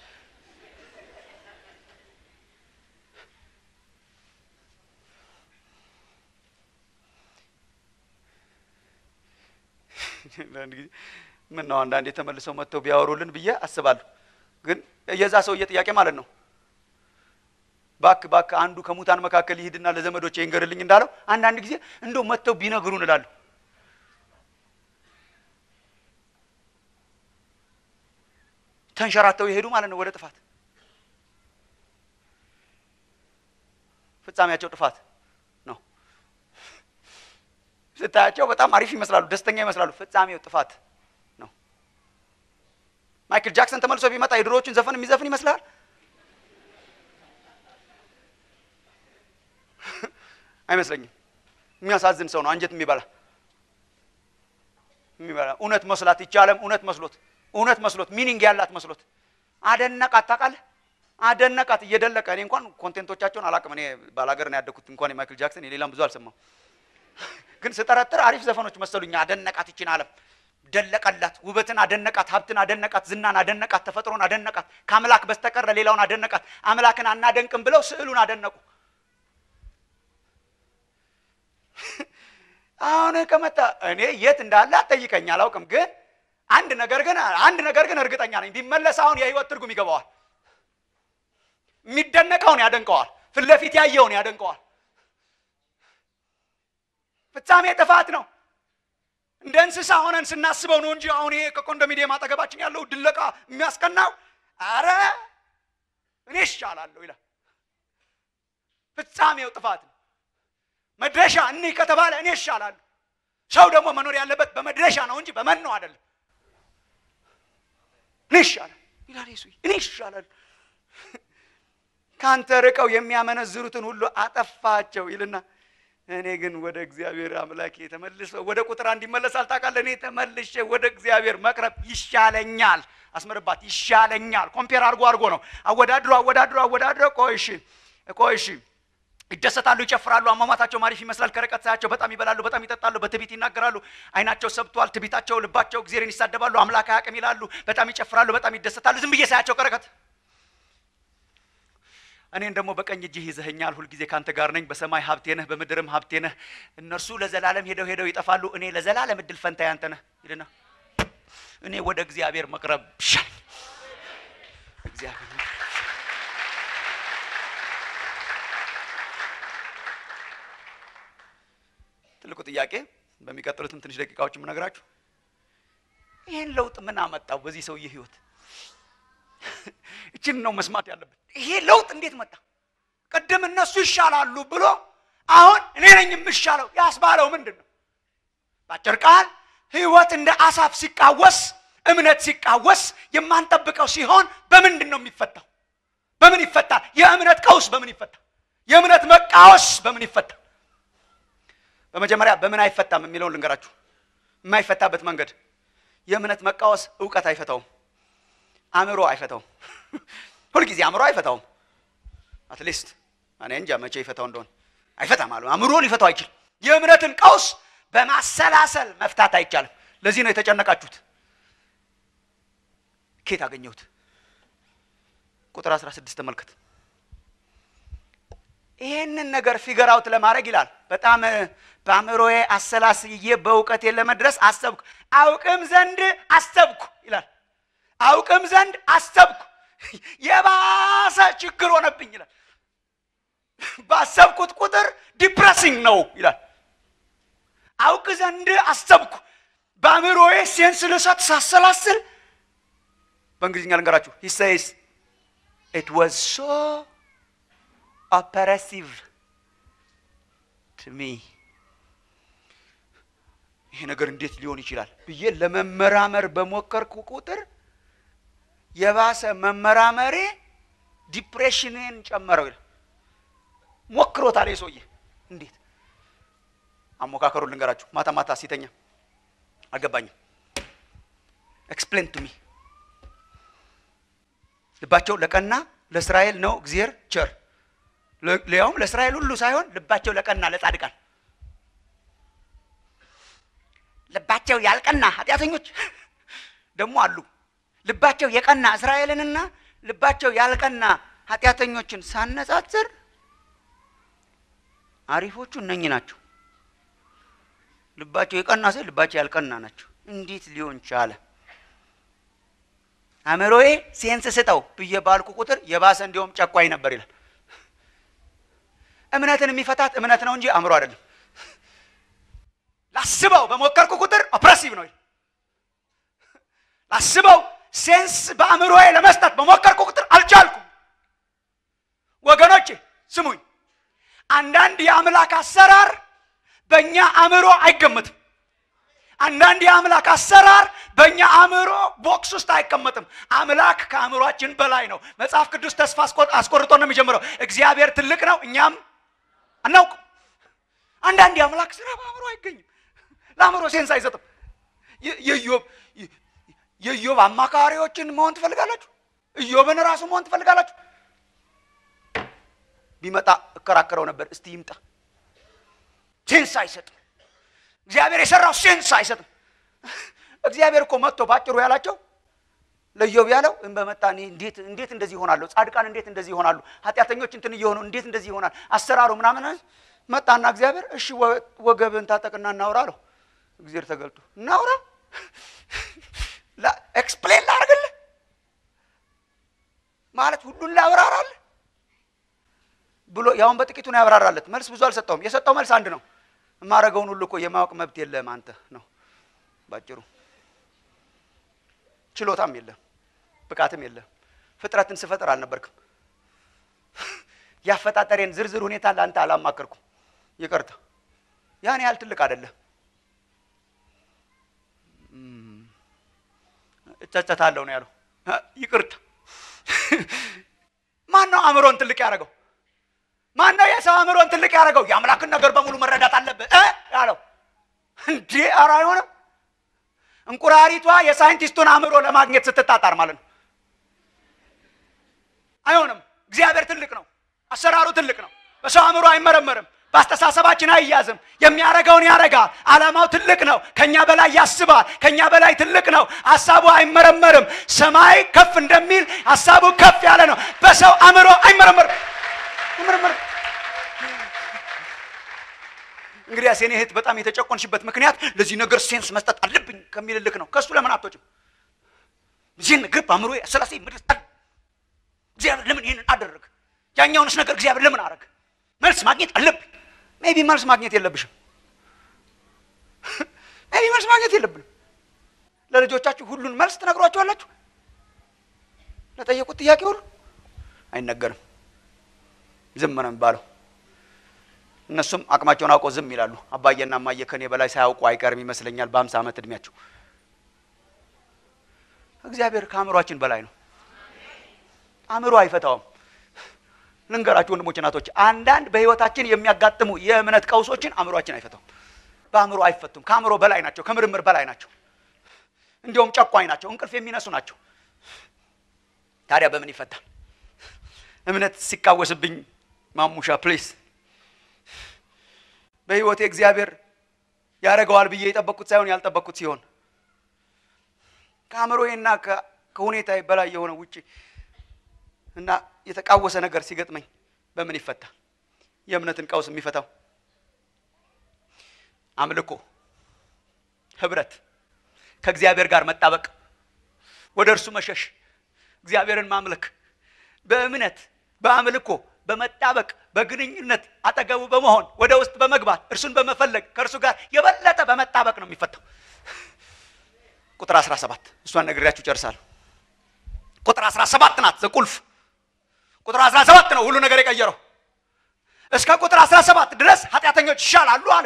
አንዳንድ ጊዜ ምን ነው አንዳንዴ ተመልሰው መጥተው ቢያወሩልን ብዬ አስባለሁ። ግን የዛ ሰውዬ ጥያቄ ማለት ነው ባክ ባክ አንዱ ከሙታን መካከል ይሂድና ለዘመዶች ይንገርልኝ እንዳለው አንዳንድ ጊዜ እንደው መጥተው ቢነግሩን እላለሁ። ተንሸራተው የሄዱ ማለት ነው ወደ ጥፋት ፍጻሜያቸው ጥፋት ነው። ስታያቸው በጣም አሪፍ ይመስላሉ፣ ደስተኛ ይመስላሉ። ፍጻሜው ጥፋት ማይክል ጃክሰን ተመልሶ ቢመጣ የድሮዎቹን ዘፈን የሚዘፍን ይመስላል አይመስለኝም። የሚያሳዝን ሰው ነው። አንጀት የሚበላ የሚበላ እውነት መስላት ይቻለም። እውነት መስሎት እውነት መስሎት ሚኒንግ ያላት መስሎት አደነቃት። ታውቃለህ? አደነቃት እየደለቀ እኔ እንኳን ኮንቴንቶቻቸውን አላውቅም። እኔ ባላገር ነው ያደግኩት። እንኳን የማይክል ጃክሰን የሌላም ብዙ አልሰማው፣ ግን ስጠረጥር አሪፍ ዘፈኖች መሰሉኝ። አደነቃት ይችን አለም ደለቀላት፣ ውበትን አደነቃት፣ ሀብትን አደነቃት፣ ዝናን አደነቃት፣ ተፈጥሮን አደነቃት፣ ከአምላክ በስተቀረ ሌላውን አደነቃት። አምላክን አናደንቅም ብለው ስዕሉን አደነቁ። አሁን ከመጣ እኔ የት እንዳለ አጠይቀኝ አላውቅም። ግን አንድ ነገር ግን አንድ ነገር ግን እርግጠኛ ነኝ ቢመለስ አሁን የህይወት ትርጉም ይገባዋል። የሚደነቀውን ያደንቀዋል። ፊት ለፊት ያየውን ያደንቀዋል። ፍጻሜ ጥፋት ነው። እንደ እንስሳ ሆነን ስናስበው ነው እንጂ አሁን ይሄ ከኮንዶሚኒየም አጠገባችን ያለው ድለቃ የሚያስቀናው አረ እኔ ይሻላለሁ ይላል። ፍጻሜው ጥፋት ነው። መድረሻ እኒህ ከተባለ እኔ ይሻላለሁ። ሰው ደግሞ መኖር ያለበት በመድረሻ ነው እንጂ በመን ነው አደለም እኔ ይሻላል ይላል ሱ እኔ ይሻላል ከአንተ ርቀው የሚያመነዝሩትን ሁሉ አጠፋቸው ይልና እኔ ግን ወደ እግዚአብሔር አምላኬ የተመልሰ ወደ ቁጥር አንድ ይመለሳል። ታውቃለህ፣ እኔ ተመልሼ ወደ እግዚአብሔር መቅረብ ይሻለኛል። አስመርባት ይሻለኛል። ኮምፔር አድርጎ አድርጎ ነው አወዳድሮ አወዳድሮ አወዳድሮ። ቆይሽ ቆይሽ ይደሰታሉ፣ ይጨፍራሉ፣ አሟሟታቸው ማሪፍ ይመስላል። ከርቀት ሳያቸው በጣም ይበላሉ፣ በጣም ይጠጣሉ፣ በትቢት ይናገራሉ። አይናቸው ሰብቷል፣ ትቢታቸው፣ ልባቸው እግዚአብሔርን ይሳደባሉ፣ አምላክ አያውቅም ይላሉ። በጣም ይጨፍራሉ፣ በጣም ይደሰታሉ። ዝም ብዬ ሳያቸው ከርቀት እኔን ደግሞ በቀኝ እጅህ ይዘኸኛል፣ ሁልጊዜ ካንተ ጋር ነኝ፣ በሰማይ ሀብቴ ነህ፣ በምድርም ሀብቴ ነህ። እነርሱ ለዘላለም ሄደው ሄደው ይጠፋሉ፣ እኔ ለዘላለም እድል ፈንታ ያንተ ነህ ይልና እኔ ወደ እግዚአብሔር መቅረብ ሻል እግዚአብሔር ትልቁ ጥያቄ በሚቀጥሉትም ትንሽ ደቂቃዎች የምነግራችሁ ይህን ለውጥ ምን አመጣው በዚህ ሰውዬ ህይወት እችን ነው መስማት ያለብን። ይሄ ለውጥ እንዴት መጣ? ቀደም እነሱ ይሻላሉ ብሎ አሁን እኔ ነኝ የምሻለው ያስባለው ምንድን ነው? በአጭር ቃል ህይወት እንደ አሳፍ ሲቃወስ፣ እምነት ሲቃወስ የማንጠብቀው ሲሆን በምንድን ነው የሚፈታው? በምን ይፈታል? የእምነት ቀውስ በምን ይፈታል? የእምነት መቃወስ በምን ይፈታል? በመጀመሪያ በምን አይፈታም የሚለውን ልንገራችሁ። የማይፈታበት መንገድ የእምነት መቃወስ እውቀት አይፈታውም። አእምሮ አይፈታውም። ሁልጊዜ አእምሮ አይፈታውም። አትሊስት እኔ እንጃ መቼ ይፈታው እንደሆነ አይፈታም አሉ። አእምሮ ሊፈታው አይችልም። የእምነትን ቀውስ በማሰላሰል መፍታት አይቻልም። ለዚህ ነው የተጨነቃችሁት። ኬት አገኘሁት? ቁጥር 16 ተመልከት። ይህንን ነገር ፊገር አውት ለማድረግ ይላል። በጣም በአእምሮዬ አሰላስዬ በእውቀቴ ለመድረስ አሰብኩ፣ አውቅም ዘንድ አሰብኩ ይላል። አውቅም ዘንድ አሰብኩ፣ የባሰ ችግር ሆነብኝ ይላል። ባሰብኩት ቁጥር ዲፕረሲንግ ነው ይላል። አውቅ ዘንድ አሰብኩ፣ በአእምሮዬ ሴንስ ልሰት ሳሰላስል፣ በእንግሊዝኛ ልንገራችሁ፣ ሂሳይስ ኢት ዋዝ ሶ ኦፐሬሲቭ ትሚ ይሄ ነገር እንዴት ሊሆን ይችላል ብዬ ለመመራመር በሞከርኩ ቁጥር የባሰ መመራመሬ ዲፕሬሽንን ጨመረው ይላል። ሞክሮታል ሰውዬ። እንዴት አሞካከሩ ልንገራችሁ። ማታ ማታ ሲተኛ አልገባኝም። ኤክስፕሌን ቱ ሚ ልባቸው ለቀና ለእስራኤል ነው እግዚአብሔር ቸር፣ ሊያውም ለእስራኤል ሁሉ ሳይሆን ልባቸው ለቀና ለጻድቃን ልባቸው ያልቀና ኃጢአተኞች ደግሞ አሉ። ልባቸው የቀና እስራኤልንና ልባቸው ያልቀና ኃጢአተኞችን ሳነጻጽር አሪፎቹ እነኚህ ናቸው። ልባቸው የቀና ሰ ልባቸው ያልቀና ናቸው። እንዴት ሊሆን ቻለ? አእምሮዬ ሴንስ ስጠው ብዬ ባልኩ ቁጥር የባሰ እንዲሁም ጨቋኝ ነበር ይላል። እምነትን የሚፈታት እምነት ነው እንጂ አእምሮ አይደለም። ላስበው በሞከርኩ ቁጥር ኦፕሬሲቭ ነው። ላስበው ሴንስ በአእምሮዬ ለመስጠት በሞከርኩ ቁጥር አልቻልኩም። ወገኖቼ ስሙኝ፣ አንዳንድ የአምላክ አሰራር በእኛ አእምሮ አይገመትም። አንዳንድ የአምላክ አሰራር በእኛ አእምሮ ቦክስ ውስጥ አይቀመጥም። አምላክ ከአእምሯችን በላይ ነው። መጽሐፍ ቅዱስ ተስፋ አስቆርጦ ነው የሚጀምረው። እግዚአብሔር ትልቅ ነው፣ እኛም አናውቅም። አንዳንድ የአምላክ ስራ በአእምሮ አይገኝም፣ ለአእምሮ ሴንስ አይሰጥም። የኢዮብ አማካሪዎችን መሆን ትፈልጋላችሁ? ኢዮብን ራሱ መሆን ትፈልጋላችሁ? ቢመጣ እከራከረው ነበር። እስቲ ይምጣ። ሴንስ አይሰጥም። እግዚአብሔር የሰራው ሴንስ አይሰጥም። እግዚአብሔር እኮ መጥቶ ባጭሩ ያላቸው ለኢዮብ ያለው እንበመጣ እንዴት እንዴት እንደዚህ ይሆናለሁ? ጻድቃን እንዴት እንደዚህ ይሆናሉ? ኃጢአተኞች እንትን እየሆኑ እንዴት እንደዚህ ይሆናል? አሰራሩ ምናምን መጣና እግዚአብሔር እሺ ወገብን ታጠቅና እናውራ አለው። እግዚአብሔር ተገልጦ እናውራ ኤክስፕሌን ማለት ሁሉን ላብራራል ብሎ ያሁን በጥቂቱ ነው ያብራራለት። መልስ ብዙ አልሰጠውም። የሰጠው መልስ አንድ ነው። የማረገውን ሁሉ እኮ የማወቅ መብት የለም አንተ ነው ባጭሩ። ችሎታም የለም፣ ብቃትም የለም። ፍጥረትን ስፈጥር አልነበርክም። ያፈጣጠሬን ዝርዝር ሁኔታ ለአንተ አላማከርኩም። ይቅርታ፣ ያን ያህል ትልቅ አይደለም። እጸጸታለሁ ነው ያለው። ይቅርታ። ማን ነው አእምሮን ትልቅ ያደረገው? ማን ነው የሰው አእምሮን ትልቅ ያደረገው? የአምላክን ነገር በሙሉ መረዳት አለብህ ያለው እንዴ? ኧረ አይሆንም። እንቁራሪቷ የሳይንቲስቱን አእምሮ ለማግኘት ስትጣጣር ማለት ነው። አይሆንም። እግዚአብሔር ትልቅ ነው። አሰራሩ ትልቅ ነው። በሰው አእምሮ አይመረመርም። በአስተሳሰባችን አይያዝም። የሚያረገውን ያረጋል። ዓላማው ትልቅ ነው። ከኛ በላይ ያስባል። ከኛ በላይ ትልቅ ነው። ሀሳቡ አይመረመርም። ሰማይ ከፍ እንደሚል ሀሳቡ ከፍ ያለ ነው። በሰው አእምሮ አይመረመርም። እንግዲህ ያሴን እህት በጣም የተጨቆንሽበት ምክንያት ለዚህ ነገር ሴንስ መስጠት አለብኝ ከሚልልክ ነው። ከእሱ ለምን አቶችም ዚህን ግብ አእምሮ ስላሴ ምድር እግዚአብሔር ለምን ይህንን አደረግ? ያኛውንስ ነገር እግዚአብሔር ለምን አረግ? መልስ ማግኘት አለብኝ። ሜቢ መልስ ማግኘት የለብሽም። ሜቢ መልስ ማግኘት የለብንም። ለልጆቻችሁ ሁሉን መልስ ትነግሯቸዋላችሁ ለጠየቁት ጥያቄ ሁሉ አይነገርም፣ ዝም ነው የሚባለው። እነሱም አቅማቸውን አውቀው ዝም ይላሉ። አባዬና ማየ ከኔ በላይ ሳያውቁ አይቀርም ይመስለኛል በአምሳ ዓመት እድሜያቸው። እግዚአብሔር ከአእምሯችን በላይ ነው። አእምሮ አይፈታውም። ልንገራችሁ ወንድሞች እናቶች፣ አንዳንድ በህይወታችን የሚያጋጥሙ የእምነት ቀውሶችን አእምሯችን አይፈቱም። በአእምሮ አይፈቱም። ከአእምሮ በላይ ናቸው። ከምርምር በላይ ናቸው። እንዲሁም ጨቋኝ ናቸው። እንቅልፍ የሚነሱ ናቸው። ታዲያ በምን ይፈታል? እምነት ሲቃወስብኝ ማሙሻ ፕሌስ በህይወቴ እግዚአብሔር ያደረገዋል ብዬ የጠበቅኩት ሳይሆን ያልጠበቅኩት ሲሆን ከአእምሮዬና ከሁኔታ በላይ የሆነ ውጭ እና የተቃወሰ ነገር ሲገጥመኝ በምን ይፈታ? የእምነትን ቀውስ የሚፈታው አምልኮ፣ ህብረት፣ ከእግዚአብሔር ጋር መጣበቅ፣ ወደ እርሱ መሸሽ፣ እግዚአብሔርን ማምለክ በእምነት በአምልኮ በመጣበቅ በግንኙነት አጠገቡ በመሆን ወደ ውስጥ በመግባት እርሱን በመፈለግ ከእርሱ ጋር የበለጠ በመጣበቅ ነው የሚፈታው። ቁጥር 17 እሷን ነግሬያችሁ ጨርሳለሁ። ቁጥር 17 ናት ዘቁልፍ ቁጥር 17 ነው ሁሉ ነገር የቀየረው። እስከ ቁጥር 17 ድረስ ኃጢአተኞች ይሻላሉ አለ።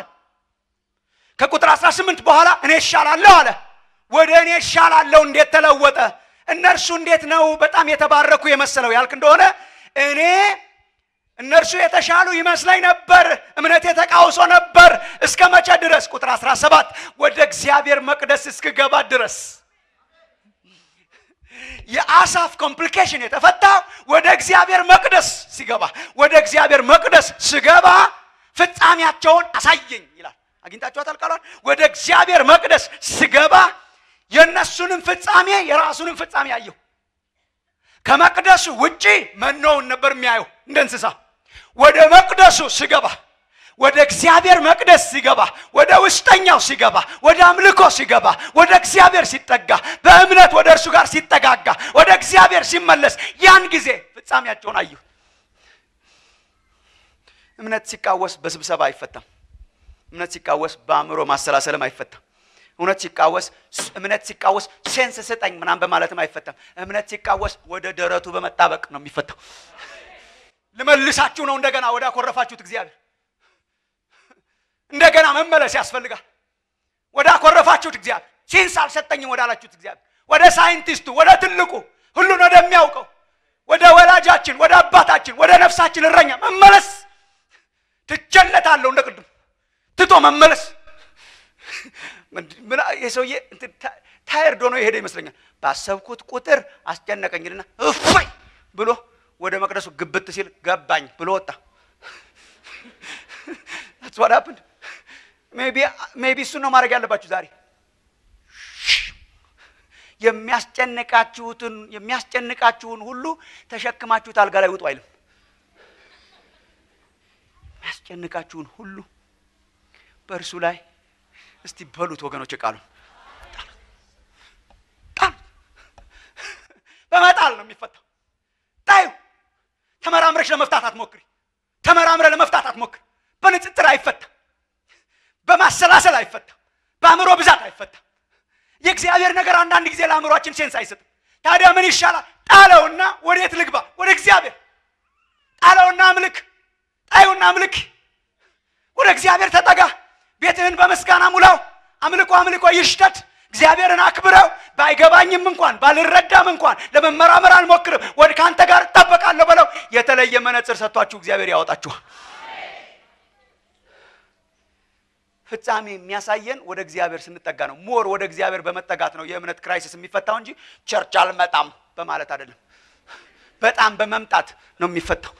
ከቁጥር 18 በኋላ እኔ ይሻላለሁ አለ። ወደ እኔ ይሻላለሁ እንዴት ተለወጠ? እነርሱ እንዴት ነው በጣም የተባረኩ የመሰለው ያልክ እንደሆነ እኔ እነርሱ የተሻሉ ይመስለኝ ነበር። እምነቴ ተቃውሶ ነበር። እስከ መቼ ድረስ? ቁጥር 17 ወደ እግዚአብሔር መቅደስ እስክገባ ድረስ የአሳፍ ኮምፕሊኬሽን የተፈታው ወደ እግዚአብሔር መቅደስ ሲገባ ወደ እግዚአብሔር መቅደስ ሲገባ ፍጻሜያቸውን አሳየኝ ይላል። አግኝታችኋታል ቃሏን። ወደ እግዚአብሔር መቅደስ ሲገባ የእነሱንም ፍጻሜ የራሱንም ፍጻሜ አየሁ። ከመቅደሱ ውጪ መኖውን ነበር የሚያየው እንደ እንስሳ። ወደ መቅደሱ ስገባ። ወደ እግዚአብሔር መቅደስ ሲገባ ወደ ውስጠኛው ሲገባ ወደ አምልኮ ሲገባ ወደ እግዚአብሔር ሲጠጋ በእምነት ወደ እርሱ ጋር ሲጠጋጋ ወደ እግዚአብሔር ሲመለስ ያን ጊዜ ፍጻሜያቸውን አየሁ። እምነት ሲቃወስ በስብሰባ አይፈታም። እምነት ሲቃወስ በአእምሮ ማሰላሰልም አይፈታም። እውነት ሲቃወስ እምነት ሲቃወስ ሴንስ ስጠኝ ምናምን በማለትም አይፈታም። እምነት ሲቃወስ ወደ ደረቱ በመጣበቅ ነው የሚፈታው። ልመልሳችሁ ነው እንደገና ወደ አኮረፋችሁት እግዚአብሔር እንደገና መመለስ ያስፈልጋል። ወደ አኮረፋችሁት እግዚአብሔር፣ ሲንስ አልሰጠኝም ወዳላችሁት እግዚአብሔር፣ ወደ ሳይንቲስቱ፣ ወደ ትልቁ፣ ሁሉን ወደሚያውቀው ወደ ወላጃችን፣ ወደ አባታችን፣ ወደ ነፍሳችን እረኛ መመለስ ትቸለታለሁ። እንደ ቅድም ትቶ መመለስ የሰውዬ ታይርድ ሆኖ የሄደ ይመስለኛል። ባሰብኩት ቁጥር አስጨነቀኝልና እፎይ ብሎ ወደ መቅደሱ ግብት ሲል ገባኝ ብሎ ወጣ። ሜቢ እሱን ነው ማድረግ ያለባችሁ ዛሬ የሚያስጨንቃችሁትን የሚያስጨንቃችሁን ሁሉ ተሸክማችሁት አልጋ ላይ ውጡ አይልም። የሚያስጨንቃችሁን ሁሉ በእርሱ ላይ እስቲ በሉት ወገኖች፣ ቃሉ በመጣል ነው የሚፈታው። ጣዩ ተመራምረሽ ለመፍታት አትሞክሪ። ተመራምረ ለመፍታት አትሞክሪ። በንጽጥር አይፈታ በማሰላሰል አይፈታም። በአእምሮ ብዛት አይፈታም። የእግዚአብሔር ነገር አንዳንድ ጊዜ ለአእምሯችን ሴንስ አይሰጥም። ታዲያ ምን ይሻላል? ጣለውና ወዴት ልግባ? ወደ እግዚአብሔር ጣለውና አምልክ፣ ጣዩና አምልክ፣ ወደ እግዚአብሔር ተጠጋ፣ ቤትህን በምስጋና ሙላው። አምልኮ አምልኮ ይሽተት፣ እግዚአብሔርን አክብረው። ባይገባኝም እንኳን ባልረዳም እንኳን ለመመራመር አልሞክርም፣ ወድ ከአንተ ጋር እጠበቃለሁ በለው። የተለየ መነጽር ሰጥቷችሁ እግዚአብሔር ያወጣችኋል። ፍጻሜ የሚያሳየን ወደ እግዚአብሔር ስንጠጋ ነው። ሞር ወደ እግዚአብሔር በመጠጋት ነው የእምነት ክራይሲስ የሚፈታው እንጂ ቸርች አልመጣም በማለት አይደለም። በጣም በመምጣት ነው የሚፈታው።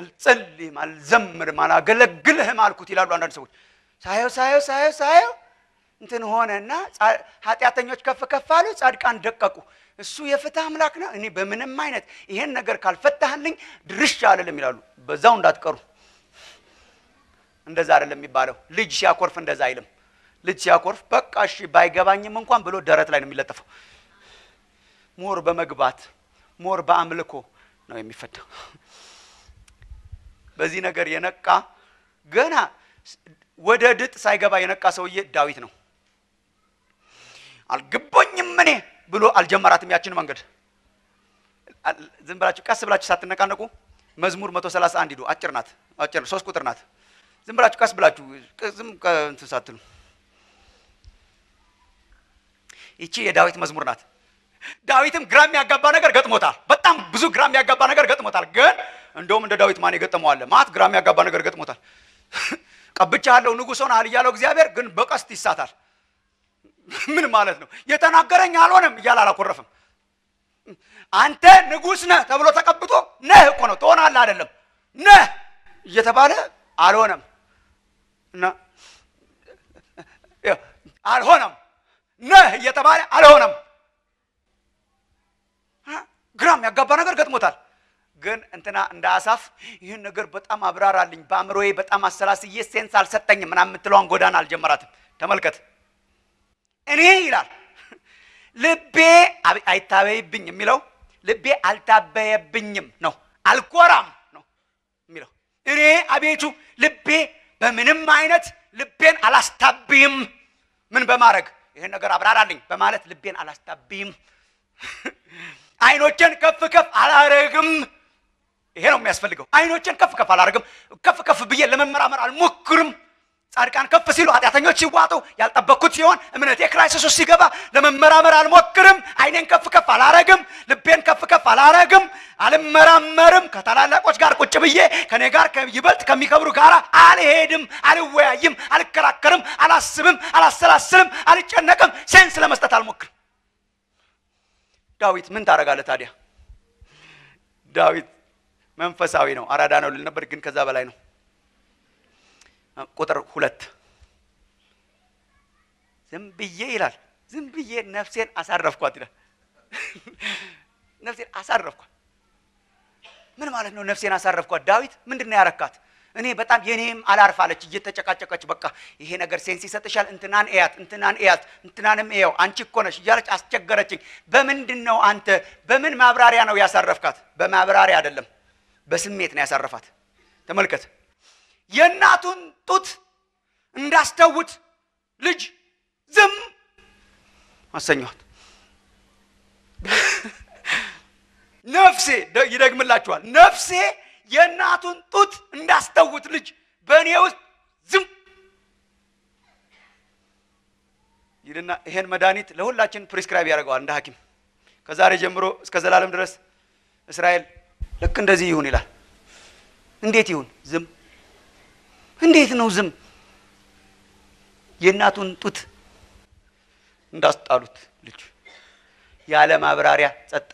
አልጸልይም፣ አልዘምርም፣ አላገለግልህም አልኩት ይላሉ አንዳንድ ሰዎች። ሳየው ሳየው ሳየው ሳየው እንትን ሆነና ኃጢአተኞች ከፍ ከፍ አሉ፣ ጻድቃን ደቀቁ። እሱ የፍትህ አምላክ ነው። እኔ በምንም አይነት ይሄን ነገር ካልፈታህልኝ ድርሻ አልልም ይላሉ። በዛው እንዳትቀሩ እንደዛ አይደለም የሚባለው። ልጅ ሲያኮርፍ እንደዛ አይልም። ልጅ ሲያኮርፍ በቃ እሺ ባይገባኝም እንኳን ብሎ ደረት ላይ ነው የሚለጠፈው። ሞር በመግባት ሞር በአምልኮ ነው የሚፈታው። በዚህ ነገር የነቃ ገና ወደ ድጥ ሳይገባ የነቃ ሰውዬ ዳዊት ነው። አልገባኝም እኔ ብሎ አልጀመራትም ያችን መንገድ። ዝም ብላችሁ ቀስ ብላችሁ ሳትነቃነቁ መዝሙር 131 ሂዱ። አጭር ናት፣ አጭር ሶስት ቁጥር ናት። ዝም ብላችሁ ቀስ ብላችሁ ዝም እንትን ሳትሉ ይቺ የዳዊት መዝሙር ናት። ዳዊትም ግራ የሚያጋባ ነገር ገጥሞታል። በጣም ብዙ ግራ የሚያጋባ ነገር ገጥሞታል። ግን እንደውም እንደ ዳዊት ማን የገጠመዋለ ማት ግራ የሚያጋባ ነገር ገጥሞታል። ቀብቻለሁ፣ ንጉሥ ሆነሃል እያለው እግዚአብሔር ግን በቀስት ይሳታል። ምን ማለት ነው? የተናገረኝ አልሆነም እያለ አላኮረፍም አንተ ንጉሥ ነህ ተብሎ ተቀብቶ ነህ እኮ ነው ትሆናለህ አይደለም ነህ እየተባለ አልሆነም። አልሆነም ነህ እየተባለ አልሆነም። ግራም የሚያጋባ ነገር ገጥሞታል። ግን እንትና እንደ አሳፍ ይህን ነገር በጣም አብራራልኝ፣ በአእምሮዬ በጣም አሰላስዬ ሴንስ አልሰጠኝም ምናምን የምትለዋን ጎዳና አልጀመራትም። ተመልከት፣ እኔ ይላል ልቤ አይታበይብኝ የሚለው ልቤ አልታበየብኝም ነው፣ አልኮራም ነው የሚለው። እኔ አቤቱ ልቤ በምንም አይነት ልቤን አላስታብይም። ምን በማድረግ ይህን ነገር አብራራልኝ በማለት ልቤን አላስታብይም። አይኖቼን ከፍ ከፍ አላረግም። ይሄ ነው የሚያስፈልገው። አይኖቼን ከፍ ከፍ አላረግም። ከፍ ከፍ ብዬ ለመመራመር አልሞክርም። ጻድቃን ከፍ ሲሉ ኃጢአተኞች ሲዋጡ ያልጠበቅኩት ሲሆን እምነቴ ክራይሲስ ውስጥ ሲገባ ለመመራመር አልሞክርም። አይኔን ከፍ ከፍ አላረግም። ልቤን ከፍ ከፍ አላረግም። አልመራመርም። ከታላላቆች ጋር ቁጭ ብዬ ከኔ ጋር ይበልጥ ከሚከብሩ ጋር አልሄድም፣ አልወያይም፣ አልከራከርም፣ አላስብም፣ አላሰላስልም፣ አልጨነቅም። ሴንስ ለመስጠት አልሞክርም። ዳዊት ምን ታደርጋለህ ታዲያ? ዳዊት መንፈሳዊ ነው፣ አራዳ ነው ልነበር፣ ግን ከዛ በላይ ነው። ቁጥር ሁለት ዝም ብዬ ይላል። ዝም ብዬ ነፍሴን አሳረፍኳት ይላል። ነፍሴን አሳረፍኳት ምን ማለት ነው? ነፍሴን አሳረፍኳት። ዳዊት ምንድን ነው ያረካት? እኔ በጣም የኔም አላርፋለች እየተጨቃጨቀች፣ በቃ ይሄ ነገር ሴንስ ይሰጥሻል፣ እንትናን እያት፣ እንትናን እያት፣ እንትናንም እያው፣ አንቺ እኮ ነሽ እያለች አስቸገረችኝ። በምንድን ነው አንተ፣ በምን ማብራሪያ ነው ያሳረፍካት? በማብራሪያ አይደለም፣ በስሜት ነው ያሳረፋት። ተመልከት። የእናቱን ጡት እንዳስተውት ልጅ ዝም አሰኘኋት። ነፍሴ ይደግምላችኋል። ነፍሴ የእናቱን ጡት እንዳስተውት ልጅ በእኔ ውስጥ ዝም ይልና ይሄን መድኃኒት ለሁላችን ፕሪስክራይብ ያደርገዋል እንደ ሐኪም ከዛሬ ጀምሮ እስከ ዘላለም ድረስ እስራኤል ልክ እንደዚህ ይሁን ይላል። እንዴት ይሁን? ዝም እንዴት ነው ዝም? የእናቱን ጡት እንዳስጣሉት ልጅ ያለ ማብራሪያ ጸጥ።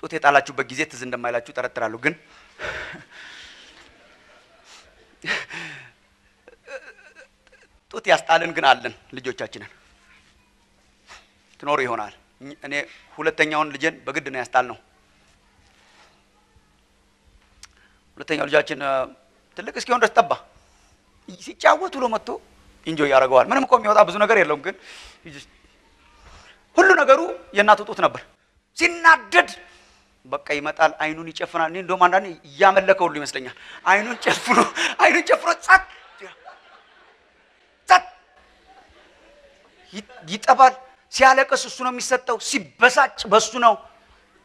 ጡት የጣላችሁበት ጊዜ ትዝ እንደማይላችሁ ጠረጥራለሁ። ግን ጡት ያስጣልን ግን አለን ልጆቻችንን ትኖሩ ይሆናል እኔ ሁለተኛውን ልጄን በግድ ነው ያስጣል ነው። ሁለተኛው ልጃችን ትልቅ እስኪሆን ድረስ ጠባ። ሲጫወት ብሎ መጥቶ እንጆ ያደርገዋል። ምንም እኮ የሚወጣ ብዙ ነገር የለውም፣ ግን ሁሉ ነገሩ የእናቱ ጡት ነበር። ሲናደድ በቃ ይመጣል፣ አይኑን ይጨፍናል። እኔ እንደም አንዳንድ እያመለከ ሁሉ ይመስለኛል። አይኑን ጨፍኖ አይኑን ጨፍኖ ጸጥ ጸጥ ይጠባል። ሲያለቅስ እሱ ነው የሚሰጠው። ሲበሳጭ በሱ ነው።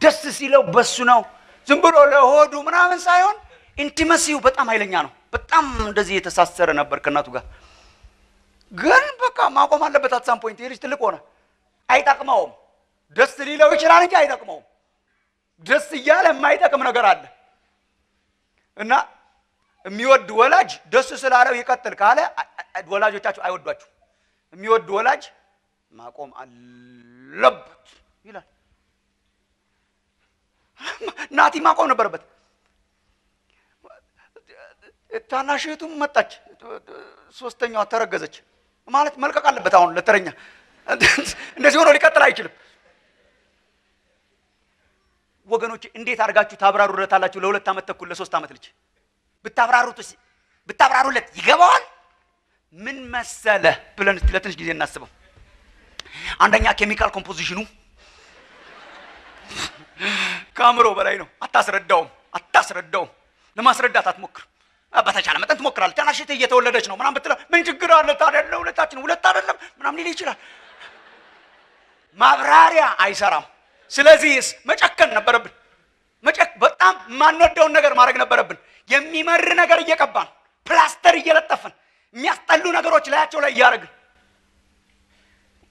ደስ ሲለው በሱ ነው። ዝም ብሎ ለሆዱ ምናምን ሳይሆን ኢንቲመሲው በጣም ኃይለኛ ነው። በጣም እንደዚህ የተሳሰረ ነበር ከእናቱ ጋር። ግን በቃ ማቆም አለበት። አትሳም ፖይንት ይሄ ልጅ ትልቅ ሆነ፣ አይጠቅመውም። ደስ ሊለው ይችላል እንጂ አይጠቅመውም። ደስ እያለ የማይጠቅም ነገር አለ እና የሚወድ ወላጅ ደስ ስላለው ይቀጥል ካለ ወላጆቻችሁ አይወዷችሁ። የሚወድ ወላጅ ማቆም አለበት ይላል። ናቲ ማቆም ነበረበት። ታናሽ እህቱም መጣች፣ ሶስተኛዋ ተረገዘች። ማለት መልቀቅ አለበት አሁን ለተረኛ እንደዚህ ሆኖ ሊቀጥል አይችልም። ወገኖች እንዴት አድርጋችሁ ታብራሩለታላችሁ? ለሁለት ዓመት ተኩል ለሶስት ዓመት ልጅ ብታብራሩት ብታብራሩለት ይገባዋል። ምን መሰለ ብለን ለትንሽ ጊዜ እናስበው። አንደኛ ኬሚካል ኮምፖዚሽኑ ከአእምሮ በላይ ነው። አታስረዳውም አታስረዳውም። ለማስረዳት አትሞክር። በተቻለ መጠን ትሞክራለህ። ታናሽቴ እየተወለደች ነው ምናምን ብትለው ምን ችግር አለ ታዲያ? ሁለታችን ሁለት አይደለም ምናምን ሊል ይችላል። ማብራሪያ አይሰራም። ስለዚህስ መጨከን ነበረብን። መጨክ በጣም የማንወደውን ነገር ማድረግ ነበረብን። የሚመር ነገር እየቀባን ፕላስተር እየለጠፈን የሚያስጠሉ ነገሮች ላያቸው ላይ እያደረግን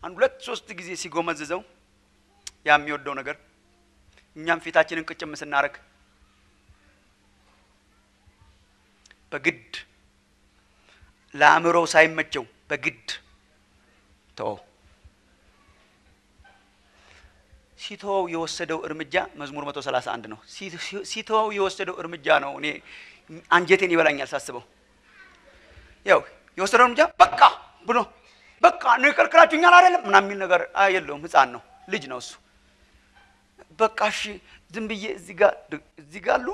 አንድ ሁለት ሶስት ጊዜ ሲጎመዝዘው ያ የሚወደው ነገር እኛም ፊታችንን ቅጭም ስናረግ በግድ ለአእምሮው ሳይመቸው በግድ ተወው። ሲተወው የወሰደው እርምጃ መዝሙር አንድ ነው። ሲተወው የወሰደው እርምጃ ነው። እኔ አንጀቴን ይበላኛል ሳስበው። ያው የወሰደው እርምጃ በቃ ብሎ በቃ ነው የከልክላችሁኛል አይደለም ምናምን የሚል ነገር የለውም። ህፃን ነው፣ ልጅ ነው እሱ። በቃ እሺ ዝም ብዬ እዚህ ጋር አሉ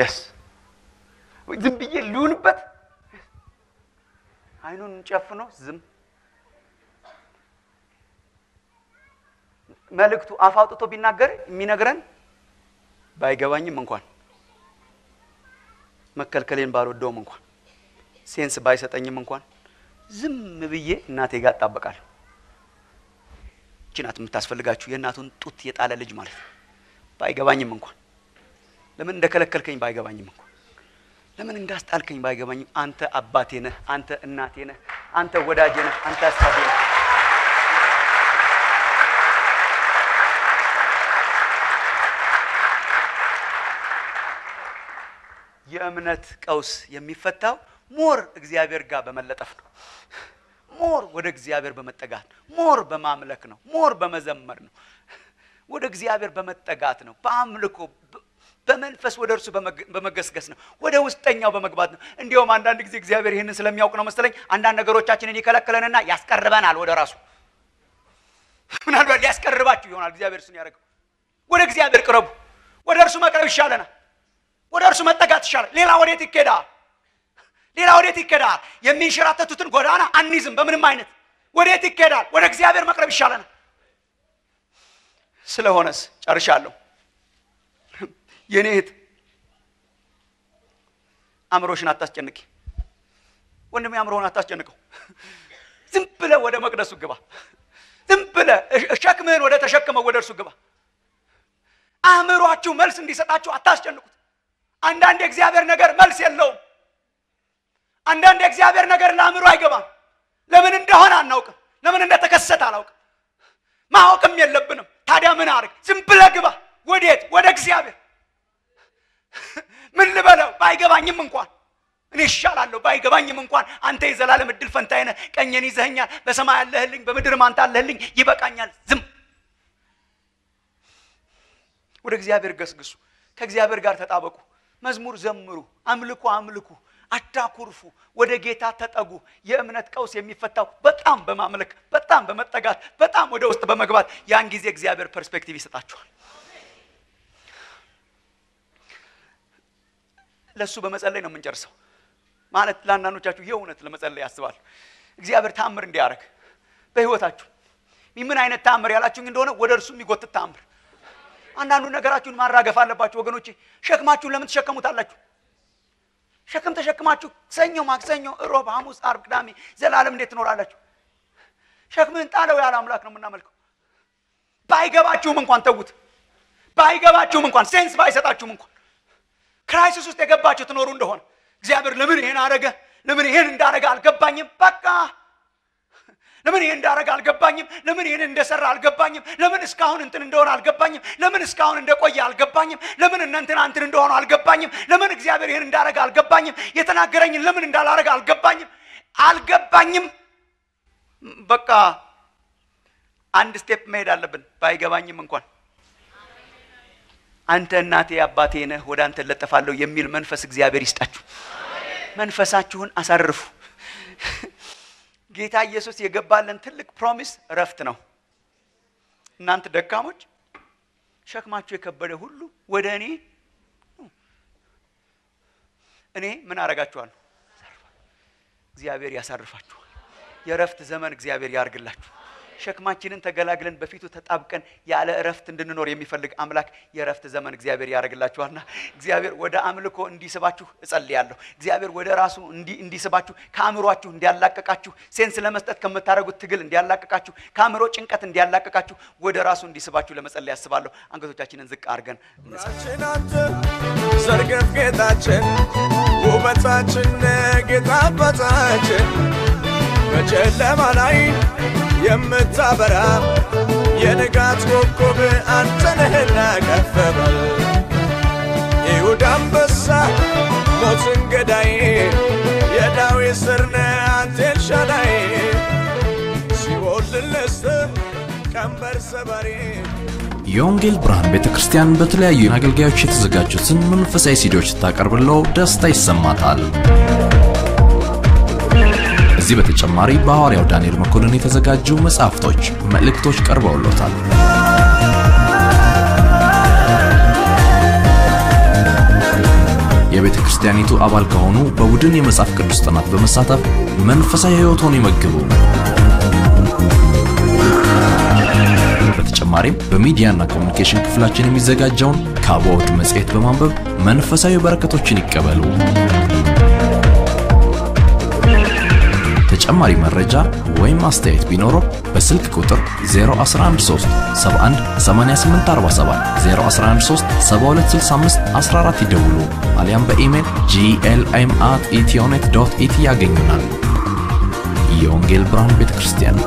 የስ ዝም ብዬ አይኑን ጨፍኖ ዝም መልእክቱ አፋውጥቶ ቢናገር የሚነግረን ባይገባኝም እንኳን መከልከሌን ባልወደውም እንኳን ሴንስ ባይሰጠኝም እንኳን ዝም ብዬ እናቴ ጋር እጣበቃለሁ። ችናት የምታስፈልጋችሁ የእናቱን ጡት የጣለ ልጅ ማለት ነው። ባይገባኝም እንኳን ለምን እንደከለከልከኝ ባይገባኝም እንኳን ለምን እንዳስጣልከኝ ባይገባኝም አንተ አባቴ ነህ፣ አንተ እናቴ ነህ፣ አንተ ወዳጄ ነህ፣ አንተ አሳቤ ነህ። የእምነት ቀውስ የሚፈታው ሞር እግዚአብሔር ጋር በመለጠፍ ነው። ሞር ወደ እግዚአብሔር በመጠጋት ሞር በማምለክ ነው። ሞር በመዘመር ነው። ወደ እግዚአብሔር በመጠጋት ነው። በአምልኮ በመንፈስ ወደ እርሱ በመገስገስ ነው። ወደ ውስጠኛው በመግባት ነው። እንዲሁም አንዳንድ ጊዜ እግዚአብሔር ይህንን ስለሚያውቅ ነው መሰለኝ አንዳንድ ነገሮቻችንን ይከለክለንና ያስቀርበናል ወደ ራሱ። ምናልባት ሊያስቀርባችሁ ይሆናል እግዚአብሔር እሱን ያደረገው። ወደ እግዚአብሔር ቅረቡ። ወደ እርሱ መቅረብ ይሻለናል። ወደ እርሱ መጠጋት ይሻላል። ሌላ ወዴት ይኬዳል? ሌላ ወዴት ይኬዳል? የሚንሸራተቱትን ጎዳና አንይዝም። በምንም አይነት ወዴት ይኬዳል? ወደ እግዚአብሔር መቅረብ ይሻለናል። ስለሆነስ ጨርሻለሁ። የኔ እህት አእምሮሽን አታስጨንቂ። ወንድም አእምሮውን አታስጨንቀው። ዝም ብለ ወደ መቅደሱ ግባ። ዝም ብለ ሸክምህን ወደ ተሸክመው ወደ እርሱ ግባ። አእምሯችሁ መልስ እንዲሰጣችሁ አታስጨንቁት። አንዳንድ የእግዚአብሔር ነገር መልስ የለውም። አንዳንድ የእግዚአብሔር ነገር ለአእምሮ አይገባም። ለምን እንደሆነ አናውቅም። ለምን እንደተከሰተ አላውቅም። ማወቅም የለብንም። ታዲያ ምን አድርግ? ዝም ብለህ ግባ። ወዴት? ወደ እግዚአብሔር። ምን ልበለው? ባይገባኝም እንኳን እኔ ይሻላለሁ። ባይገባኝም እንኳን አንተ የዘላለም እድል ፈንታዬ ነህ። ቀኘን ይዘኸኛል። በሰማይ አለህልኝ፣ በምድርም አንተ አለህልኝ። ይበቃኛል። ዝም ወደ እግዚአብሔር ገስግሱ። ከእግዚአብሔር ጋር ተጣበቁ። መዝሙር ዘምሩ፣ አምልኩ አምልኩ፣ አታኩርፉ፣ ወደ ጌታ ተጠጉ። የእምነት ቀውስ የሚፈታው በጣም በማምለክ በጣም በመጠጋት በጣም ወደ ውስጥ በመግባት ያን ጊዜ እግዚአብሔር ፐርስፔክቲቭ ይሰጣችኋል። ለእሱ በመጸለይ ነው የምንጨርሰው። ማለት ለአንዳንዶቻችሁ የእውነት ለመጸለይ ያስባሉ። እግዚአብሔር ታምር እንዲያደርግ በህይወታችሁ ምን አይነት ታምር ያላችሁ እንደሆነ ወደ እርሱ የሚጎትት ታምር አንዳንዱ ነገራችሁን ማራገፍ አለባችሁ ወገኖቼ። ሸክማችሁን ለምን ትሸከሙታላችሁ? ሸክም ተሸክማችሁ ሰኞ፣ ማክሰኞ፣ ሮብ ሐሙስ፣ አርብ፣ ቅዳሜ ዘላለም እንዴት ትኖራላችሁ? ሸክምህን ጣለው ያለ አምላክ ነው የምናመልከው። ባይገባችሁም እንኳን ተዉት። ባይገባችሁም እንኳን ሴንስ ባይሰጣችሁም እንኳን ክራይሲስ ውስጥ የገባችሁ ትኖሩ እንደሆነ እግዚአብሔር ለምን ይሄን አደረገ፣ ለምን ይሄን እንዳደረገ አልገባኝም፣ በቃ ለምን ይሄን እንዳረግ አልገባኝም። ለምን ይሄን እንደሰራ አልገባኝም። ለምን እስካሁን እንትን እንደሆነ አልገባኝም። ለምን እስካሁን እንደቆየ አልገባኝም። ለምን እናንተና እንትን እንደሆነ አልገባኝም። ለምን እግዚአብሔር ይሄን እንዳረግ አልገባኝም። የተናገረኝን ለምን እንዳላረግ አልገባኝም። አልገባኝም። በቃ አንድ ስቴፕ መሄድ አለብን። ባይገባኝም እንኳን አንተ እናቴ አባቴ ነህ፣ ወደ አንተ ለጠፋለሁ የሚል መንፈስ እግዚአብሔር ይስጣችሁ። መንፈሳችሁን አሳርፉ። ጌታ ኢየሱስ የገባለን ትልቅ ፕሮሚስ እረፍት ነው። እናንተ ደካሞች፣ ሸክማችሁ የከበደ ሁሉ ወደ እኔ እኔ ምን አረጋችኋለሁ? እግዚአብሔር ያሳርፋችኋል። የእረፍት ዘመን እግዚአብሔር ያርግላችሁ። ሸክማችንን ተገላግለን በፊቱ ተጣብቀን ያለ እረፍት እንድንኖር የሚፈልግ አምላክ የእረፍት ዘመን እግዚአብሔር ያደርግላችኋልና እግዚአብሔር ወደ አምልኮ እንዲስባችሁ እጸልያለሁ። እግዚአብሔር ወደ ራሱ እንዲስባችሁ፣ ከአእምሯችሁ እንዲያላቀቃችሁ፣ ሴንስ ለመስጠት ከምታደርጉት ትግል እንዲያላቀቃችሁ፣ ከአእምሮ ጭንቀት እንዲያላቀቃችሁ፣ ወደ ራሱ እንዲስባችሁ ለመጸለይ ያስባለሁ። አንገቶቻችንን ዝቅ አድርገን ዘርገፍ ጌታችን ውበታችን ጌታ አባታችን በጨለማ ላይ የምታበራ የንጋት ኮከብ አንተነህና ከፍ በል ይሁዳ አንበሳ ሞትን ገዳይ የዳዊት ስርነ ነህ አንተ ኤልሻዳይ ቀንበር ሰባሪ የወንጌል ብርሃን ቤተ ክርስቲያን በተለያዩ አገልጋዮች የተዘጋጁትን መንፈሳዊ ሲዲዎች ስታቀርብለው ደስታ ይሰማታል። ከዚህ በተጨማሪ በሐዋርያው ዳንኤል መኮንን የተዘጋጁ መጽሐፍቶች፣ መልእክቶች ቀርበውሎታል። የቤተ ክርስቲያኒቱ አባል ከሆኑ በቡድን የመጽሐፍ ቅዱስ ጥናት በመሳተፍ መንፈሳዊ ሕይወቶን ይመግቡ። በተጨማሪም በሚዲያና ኮሚኒኬሽን ክፍላችን የሚዘጋጀውን ከአብዋውድ መጽሔት በማንበብ መንፈሳዊ በረከቶችን ይቀበሉ። ተጨማሪ መረጃ ወይም አስተያየት ቢኖረው በስልክ ቁጥር 0137184847 0113 ይደውሉ አሊያም በኢሜል glm ኢትዮኔት ዶት ኢቲ ያገኙናል። የወንጌል ብርሃን ቤተ ክርስቲያን